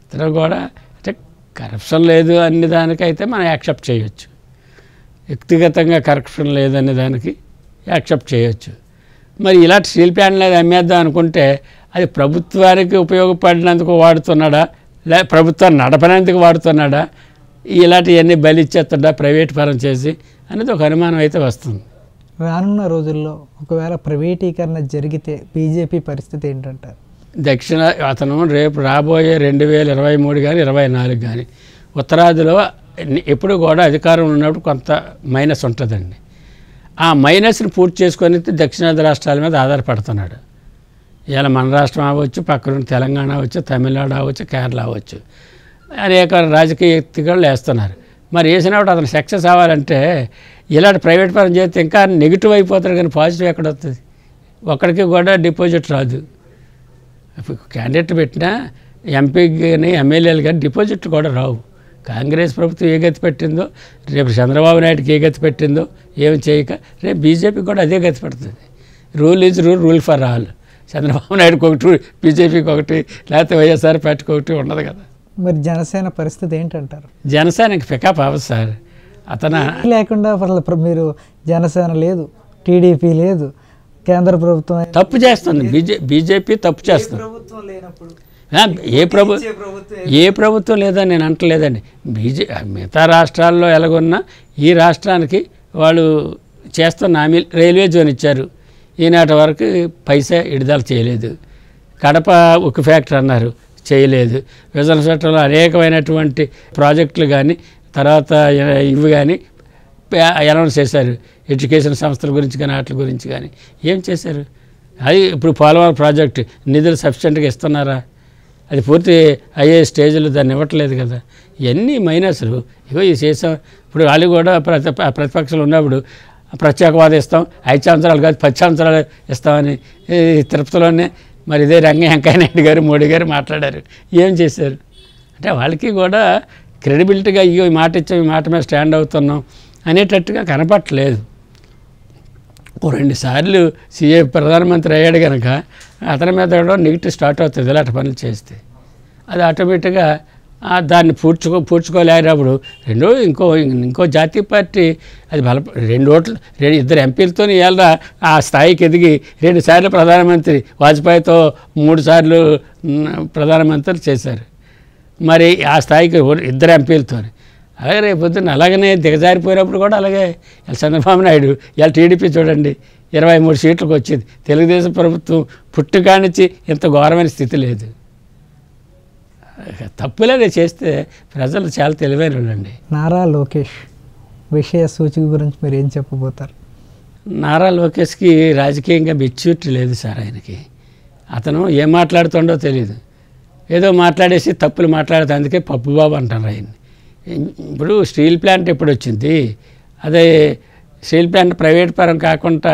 ఇతను కూడా అంటే కరప్షన్ లేదు అన్ని దానికైతే మనం యాక్సెప్ట్ చేయొచ్చు వ్యక్తిగతంగా కరప్షన్ లేదనే దానికి యాక్సెప్ట్ చేయొచ్చు మరి ఇలాంటి స్టీల్ ప్యాన్ అనేది అమ్మేద్దాం అనుకుంటే అది ప్రభుత్వానికి ఉపయోగపడినందుకు వాడుతున్నాడా లే ప్రభుత్వం నడపనందుకు వాడుతున్నాడా ఇలాంటివన్నీ బలిచ్చేస్తాడా ప్రైవేట్ పరం చేసి అనేది ఒక అనుమానం అయితే వస్తుంది రానున్న రోజుల్లో ఒకవేళ ప్రైవేటీకరణ జరిగితే బీజేపీ పరిస్థితి ఏంటంటారు దక్షిణ అతను రేపు రాబోయే రెండు వేల ఇరవై మూడు కానీ ఇరవై నాలుగు కానీ ఉత్తరాదిలో ఎప్పుడు కూడా అధికారంలో ఉన్నప్పుడు కొంత మైనస్ ఉంటుందండి ఆ మైనస్ని పూర్తి చేసుకొని దక్షిణాది రాష్ట్రాల మీద ఆధారపడుతున్నాడు ఇలా మన రాష్ట్రం అవ్వచ్చు పక్కన తెలంగాణ అవ్వచ్చు తమిళనాడు అవ్వచ్చు కేరళ అవ్వచ్చు అనేక రాజకీయ వ్యక్తిగా వేస్తున్నారు మరి వేసినప్పుడు అతను సక్సెస్ అవ్వాలంటే ఇలాంటి ప్రైవేట్ పరం చేస్తే ఇంకా నెగిటివ్ అయిపోతారు కానీ పాజిటివ్ ఎక్కడ వస్తుంది ఒక్కడికి కూడా డిపాజిట్ రాదు క్యాండిడేట్ పెట్టినా ఎంపీ కానీ ఎమ్మెల్యేలు కానీ డిపాజిట్ కూడా రావు కాంగ్రెస్ ప్రభుత్వం ఏ గతి పెట్టిందో రేపు చంద్రబాబు నాయుడుకి ఏ గతి పెట్టిందో ఏమి చేయక రేపు బీజేపీకి కూడా అదే గతి పెడుతుంది rule is rule rule for all Chandrababu నాయుడుకి ఒకటి బీజేపీకి ఒకటి లేకపోతే వైఎస్ఆర్ పార్టీకి ఒకటి ఉండదు కదా మరి జనసేన పరిస్థితి ఏంటంటారు జనసేనకి పికప్ అవ్వదు సార్ అతను లేకుండా అసలు మీరు జనసేన లేదు టీడీపీ లేదు కేంద్ర ప్రభుత్వం తప్పు చేస్తుంది బీజే బీజేపీ తప్పు చేస్తుంది ఏ ప్రభు ఏ ప్రభుత్వం లేదని నేను అంటలేదండి బీజే మిగతా రాష్ట్రాల్లో ఎలాగొన్నా ఈ రాష్ట్రానికి వాళ్ళు చేస్తున్న హామీ రైల్వే జోన్ ఇచ్చారు ఈనాటి వరకు పైసా విడుదల చేయలేదు కడప ఒక ఫ్యాక్టరీ అన్నారు చేయలేదు విజయనగరంలో అనేకమైనటువంటి ప్రాజెక్టులు కానీ తర్వాత ఇవి కానీ అనౌన్స్ చేశారు ఎడ్యుకేషన్ సంస్థల గురించి కానీ వాటి గురించి కానీ ఏం చేశారు అది ఇప్పుడు పోలవరం ప్రాజెక్ట్ నిధులు సఫిషియెంట్గా ఇస్తున్నారా అది పూర్తి అయ్యే స్టేజ్లో దాన్ని ఇవ్వట్లేదు కదా ఇవన్నీ మైనస్లు ఇగో ఇది చేసాం ఇప్పుడు వాళ్ళు కూడా ప్రతి ప్రతిపక్షాలు ఉన్నప్పుడు ప్రత్యేకవాదం ఇస్తాం ఐదు సంవత్సరాలు కాదు పది సంవత్సరాలు ఇస్తామని తిరుపతిలోనే మరి ఇదే రంగ వెంకయ్య నాయుడు గారు మోడీ గారు మాట్లాడారు ఏం చేశారు అంటే వాళ్ళకి కూడా క్రెడిబిలిటీగా ఇయ్యో ఈ మాట ఇచ్చాం ఈ మాట మీద స్టాండ్ అవుతున్నాం అనేటట్టుగా కనపట్టలేదు ఓ రెండు సార్లు సీఏ ప్రధానమంత్రి అయ్యాడు కనుక అతని మీద నెగిటివ్ స్టార్ట్ అవుతుంది ఇలాంటి పనులు చేస్తే అది ఆటోమేటిక్గా దాన్ని పూడ్చుకో పూడ్చుకోలేనప్పుడు రెండో ఇంకో ఇంకో జాతీయ పార్టీ అది బల రెండు ఓట్లు రెండు ఇద్దరు ఎంపీలతో ఇవాళ ఆ స్థాయికి ఎదిగి రెండుసార్లు ప్రధానమంత్రి వాజ్పేయితో మూడు సార్లు ప్రధానమంత్రి చేశారు మరి ఆ స్థాయికి ఇద్దరు ఎంపీలతో అలాగే రేపొద్దున అలాగనే దిగజారిపోయినప్పుడు కూడా అలాగే చంద్రబాబు నాయుడు ఇలా టీడీపీ చూడండి ఇరవై మూడు సీట్లకు వచ్చింది తెలుగుదేశం ప్రభుత్వం పుట్టుకానిచ్చి ఇంత ఘోరమైన స్థితి లేదు తప్పులేదే చేస్తే ప్రజలు చాలా తెలివైన ఉండండి నారా లోకేష్ విషయ సూచిక గురించి మీరు ఏం చెప్పబోతారు నారా లోకేష్కి రాజకీయంగా మెచ్యూరిటీ లేదు సార్ ఆయనకి అతను ఏం మాట్లాడుతుండో తెలియదు ఏదో మాట్లాడేసి తప్పులు మాట్లాడితే అందుకే పప్పుబాబు అంటారు ఆయన్ని ఇప్పుడు స్టీల్ ప్లాంట్ ఎప్పుడు వచ్చింది అదే స్టీల్ ప్లాంట్ ప్రైవేట్ పరం కాకుండా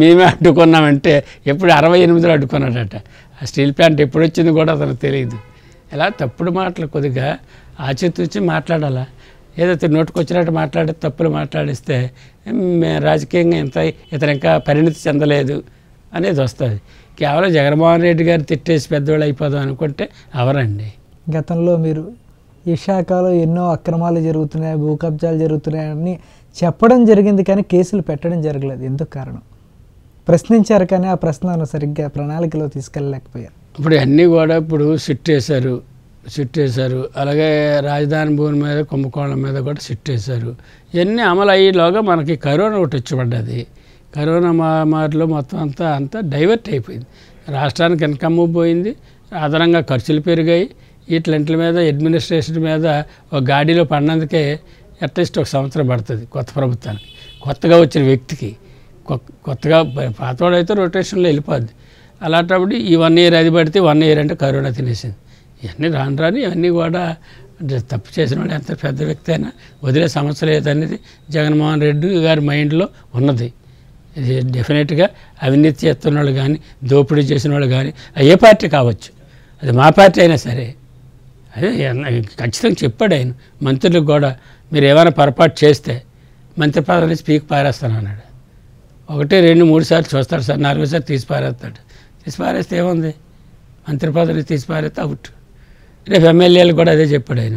మేమే అడ్డుకున్నామంటే ఎప్పుడు అరవై ఎనిమిదిలో అడ్డుకున్నాడట ఆ స్టీల్ ప్లాంట్ ఎప్పుడు వచ్చింది కూడా అతను తెలియదు ఇలా తప్పుడు మాటలు కొద్దిగా ఆచితూచి మాట్లాడాలా ఏదో ఏదైతే నోటుకొచ్చినట్టు మాట్లాడి తప్పులు మాట్లాడిస్తే రాజకీయంగా ఇంత ఇతను ఇంకా పరిణితి చెందలేదు అనేది వస్తుంది కేవలం జగన్మోహన్ రెడ్డి గారు తిట్టేసి పెద్దవాళ్ళు అయిపోదాం అనుకుంటే అవరండి గతంలో మీరు విశాఖలో ఎన్నో అక్రమాలు జరుగుతున్నాయి భూ కబ్జాలు జరుగుతున్నాయని చెప్పడం జరిగింది కానీ కేసులు పెట్టడం జరగలేదు ఎందుకు కారణం ప్రశ్నించారు కానీ ఆ ప్రశ్నను సరిగ్గా ప్రణాళికలో తీసుకెళ్ళలేకపోయారు ఇప్పుడు అన్నీ కూడా ఇప్పుడు సిట్ వేశారు సిట్ వేశారు అలాగే రాజధాని భూమి మీద కుంభకోణం మీద కూడా సిట్ వేశారు ఇవన్నీ అమలు అయ్యేలోగా మనకి కరోనా ఒకటి వచ్చి పడ్డది కరోనా మహమ్మారిలో మొత్తం అంతా అంతా డైవర్ట్ అయిపోయింది రాష్ట్రానికి ఇన్కమ్ పోయింది అదనంగా ఖర్చులు పెరిగాయి వీటింటి మీద అడ్మినిస్ట్రేషన్ మీద ఒక గాడిలో పడినందుకే అట్లీస్ట్ ఒక సంవత్సరం పడుతుంది కొత్త ప్రభుత్వానికి కొత్తగా వచ్చిన వ్యక్తికి కొత్తగా పాతవాడైతే అయితే రొటేషన్లో వెళ్ళిపోద్ది అలాంటప్పుడు ఈ వన్ ఇయర్ అది పడితే వన్ ఇయర్ అంటే కరోనా తినేసింది ఇవన్నీ రాను రాని ఇవన్నీ కూడా తప్పు చేసిన వాళ్ళు ఎంత పెద్ద వ్యక్తి అయినా వదిలే సమస్య లేదనేది జగన్మోహన్ రెడ్డి గారి మైండ్లో ఉన్నది డెఫినెట్గా అవినీతి చేస్తున్న వాళ్ళు కానీ దోపిడీ చేసిన వాళ్ళు కానీ ఏ పార్టీ కావచ్చు అది మా పార్టీ అయినా సరే అదే ఖచ్చితంగా చెప్పాడు ఆయన మంత్రులకు కూడా మీరు ఏమైనా పొరపాటు చేస్తే మంత్రి పదవి నుంచి పీక్ పారేస్తాను అన్నాడు ఒకటి రెండు మూడు సార్లు చూస్తాడు సార్ నాలుగో సార్లు తీసి పారేస్తాడు తీసి పారేస్తే ఏముంది మంత్రి పదవి నుంచి తీసి పారేస్తే అవుట్ రేపు ఎమ్మెల్యేలు కూడా అదే చెప్పాడు ఆయన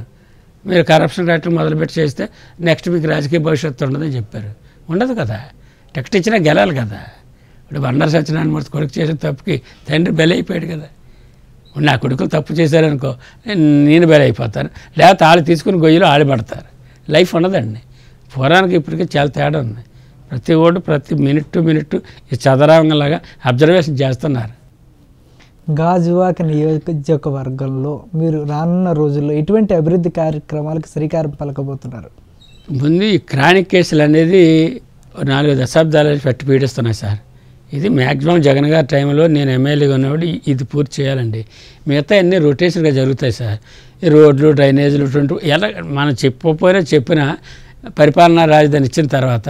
మీరు కరప్షన్ రేట్లు మొదలుపెట్టి చేస్తే నెక్స్ట్ మీకు రాజకీయ భవిష్యత్తు ఉండదని చెప్పారు ఉండదు కదా టెక్స్ట్ ఇచ్చినా గెలాలి కదా ఇప్పుడు సత్యనారాయణ మూర్తి కొడుకు చేసిన తప్పుకి తండ్రి బలైపోయాడు కదా నా కొడుకులు తప్పు చేశారనుకో నేను బలైపోతాను లేకపోతే వాళ్ళు తీసుకుని గొయ్యిలో ఆడబడతారు లైఫ్ ఉన్నదండి పూర్వానికి ఇప్పటికీ చాలా తేడా ఉంది ప్రతి ఓడు ప్రతి మినిట్ మినిట్ ఈ చదరాంగంలాగా అబ్జర్వేషన్ చేస్తున్నారు గాజువాక నియోజకవర్గంలో మీరు రానున్న రోజుల్లో ఎటువంటి అభివృద్ధి కార్యక్రమాలకు శ్రీకారం పలకబోతున్నారు ముందు ఈ క్రానిక్ కేసులు అనేది నాలుగు దశాబ్దాలు పెట్టి పీడిస్తున్నాయి సార్ ఇది మ్యాక్సిమం జగన్ గారి టైంలో నేను ఎమ్మెల్యేగా ఉన్నప్పుడు ఇది పూర్తి చేయాలండి మిగతా అన్నీ రొటేషన్గా జరుగుతాయి సార్ రోడ్లు డ్రైనేజీలు ఇటువంటి ఎలా మనం చెప్పకపోయినా చెప్పిన పరిపాలనా రాజధాని ఇచ్చిన తర్వాత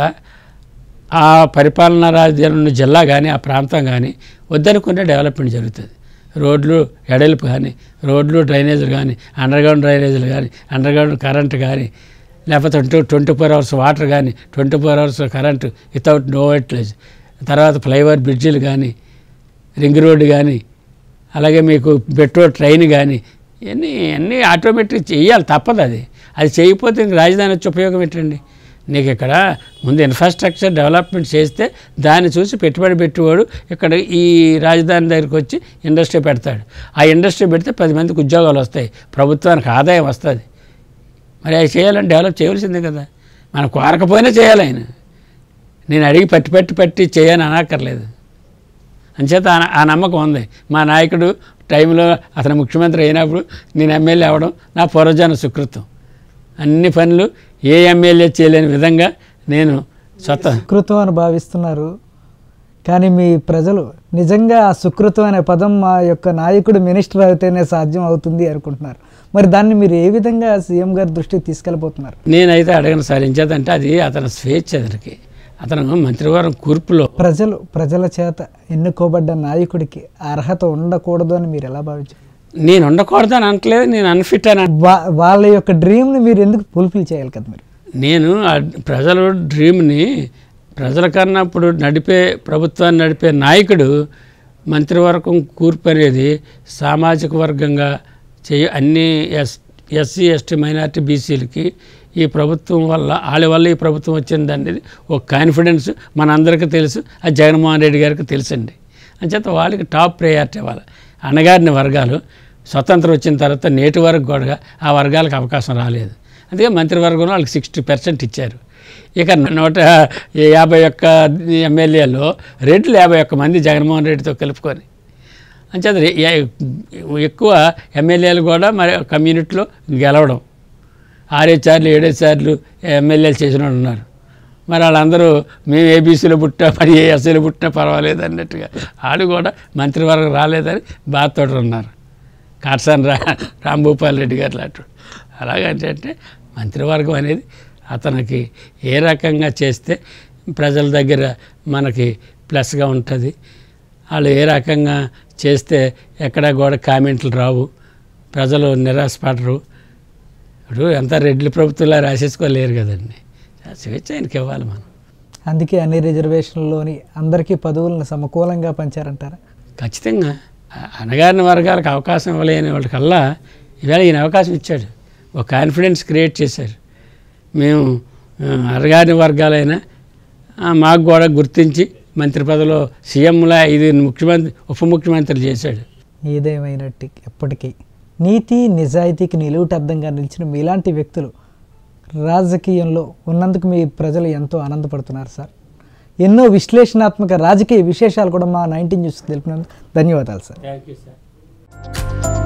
ఆ పరిపాలనా రాజధాని ఉన్న జిల్లా కానీ ఆ ప్రాంతం కానీ వద్దనుకుంటే డెవలప్మెంట్ జరుగుతుంది రోడ్లు ఎడల్పు కానీ రోడ్లు డ్రైనేజీలు కానీ అండర్గ్రౌండ్ డ్రైనేజీలు కానీ అండర్గ్రౌండ్ కరెంట్ కానీ లేకపోతే ట్వంటీ ఫోర్ అవర్స్ వాటర్ కానీ twenty four hours current without no వెట్లేజ్ తర్వాత ఫ్లైఓవర్ బ్రిడ్జిలు కానీ రింగ్ రోడ్డు కానీ అలాగే మీకు మెట్రో ట్రైన్ కానీ ఇవన్నీ అన్నీ ఆటోమేటిక్ చేయాలి తప్పదు అది అది చేయకపోతే ఇంక రాజధాని వచ్చి ఉపయోగం ఏంటండి నీకు ఇక్కడ ముందు ఇన్ఫ్రాస్ట్రక్చర్ డెవలప్మెంట్ చేస్తే దాన్ని చూసి పెట్టుబడి పెట్టేవాడు ఇక్కడ ఈ రాజధాని దగ్గరికి వచ్చి ఇండస్ట్రీ పెడతాడు ఆ ఇండస్ట్రీ పెడితే పది మందికి ఉద్యోగాలు వస్తాయి ప్రభుత్వానికి ఆదాయం వస్తుంది మరి అవి చేయాలని డెవలప్ చేయవలసిందే కదా మనం కోరకపోయినా చేయాలి ఆయన నేను అడిగి పట్టి పట్టి పట్టి చేయని అనక్కర్లేదు అంచేత ఆ నమ్మకం ఉంది మా నాయకుడు టైంలో అతను ముఖ్యమంత్రి అయినప్పుడు నేను ఎమ్మెల్యే అవ్వడం నా పూర్వజన సుకృతం అన్ని పనులు ఏ ఎమ్మెల్యే చేయలేని విధంగా నేను సొంత సుకృతం అని భావిస్తున్నారు కానీ మీ ప్రజలు నిజంగా ఆ సుకృతం అనే పదం మా యొక్క నాయకుడు మినిస్టర్ అయితేనే సాధ్యం అవుతుంది అనుకుంటున్నారు మరి దాన్ని మీరు ఏ విధంగా సీఎం గారి దృష్టికి తీసుకెళ్ళిపోతున్నారు నేనైతే అడగను సార్ ఇంచేదంటే అది అతని స్వేచ్ఛ అతనికి అతను మంత్రివారం కూర్పులో ప్రజలు ప్రజల చేత ఎన్నుకోబడ్డ నాయకుడికి అర్హత ఉండకూడదు అని మీరు ఎలా భావించారు నేను ఉండకూడదు అని అనట్లేదు నేను అన్ఫిట్ అని వాళ్ళ యొక్క డ్రీమ్ని మీరు ఎందుకు ఫుల్ఫిల్ చేయాలి కదా మీరు నేను ప్రజల డ్రీమ్ని ప్రజల కన్నా ఇప్పుడు నడిపే ప్రభుత్వాన్ని నడిపే నాయకుడు మంత్రివర్గం కూర్పు అనేది సామాజిక వర్గంగా చేయ అన్ని ఎస్ ఎస్సీ ఎస్టీ మైనార్టీ బీసీలకి ఈ ప్రభుత్వం వల్ల వాళ్ళ వల్ల ఈ ప్రభుత్వం వచ్చింది అనేది ఒక కాన్ఫిడెన్స్ మనందరికీ తెలుసు అది జగన్మోహన్ రెడ్డి గారికి తెలుసండి అంచేత వాళ్ళకి టాప్ ప్రయారిటీ ఇవ్వాలి అనగారిన వర్గాలు స్వతంత్రం వచ్చిన తర్వాత నేటి వరకు కూడా ఆ వర్గాలకు అవకాశం రాలేదు అందుకే మంత్రివర్గంలో వాళ్ళకి సిక్స్టీ పర్సెంట్ ఇచ్చారు ఇక నూట యాభై ఒక్క ఎమ్మెల్యేలో రెండు యాభై ఒక్క మంది జగన్మోహన్ రెడ్డితో కలుపుకొని అంచేది ఎక్కువ ఎమ్మెల్యేలు కూడా మరి కమ్యూనిటీలో గెలవడం ఆరేసార్లు సార్లు ఎమ్మెల్యేలు చేసిన వాళ్ళు ఉన్నారు మరి వాళ్ళందరూ మేము ఏబీసీలో పుట్టా మరి ఏఎస్సీలో పుట్టినా పర్వాలేదు అన్నట్టుగా వాళ్ళు కూడా మంత్రివర్గం రాలేదని బాధతో ఉన్నారు కాటసాని రా రాంభూపాల్ రెడ్డి గారు లాంటి అలాగంటే మంత్రివర్గం అనేది అతనికి ఏ రకంగా చేస్తే ప్రజల దగ్గర మనకి ప్లస్గా ఉంటుంది వాళ్ళు ఏ రకంగా చేస్తే ఎక్కడా కూడా కామెంట్లు రావు ప్రజలు నిరాశపడరు ఇప్పుడు ఎంత రెడ్లు ప్రభుత్వంలో రాసేసుకోలేరు కదండి స్వేచ్ఛ ఆయనకి ఇవ్వాలి మనం అందుకే అన్ని రిజర్వేషన్లోని అందరికీ పదవులను సమకూలంగా పంచారంటారా ఖచ్చితంగా అనగారిన వర్గాలకు అవకాశం ఇవ్వలేని వాళ్ళకల్లా ఇవాళ ఈయన అవకాశం ఇచ్చాడు ఒక కాన్ఫిడెన్స్ క్రియేట్ చేశారు మేము అనగారిన వర్గాలైనా మాకు కూడా గుర్తించి మంత్రి పదవిలో సీఎంలా ఇది ముఖ్యమంత్రి ఉప ముఖ్యమంత్రి చేశాడు ఏదేమైనట్టు ఎప్పటికీ నీతి నిజాయితీకి అర్థంగా నిలిచిన మీలాంటి వ్యక్తులు రాజకీయంలో ఉన్నందుకు మీ ప్రజలు ఎంతో ఆనందపడుతున్నారు సార్ ఎన్నో విశ్లేషణాత్మక రాజకీయ విశేషాలు కూడా మా నైన్టీన్ న్యూస్ తెలిపినందుకు ధన్యవాదాలు సార్ థ్యాంక్ యూ సార్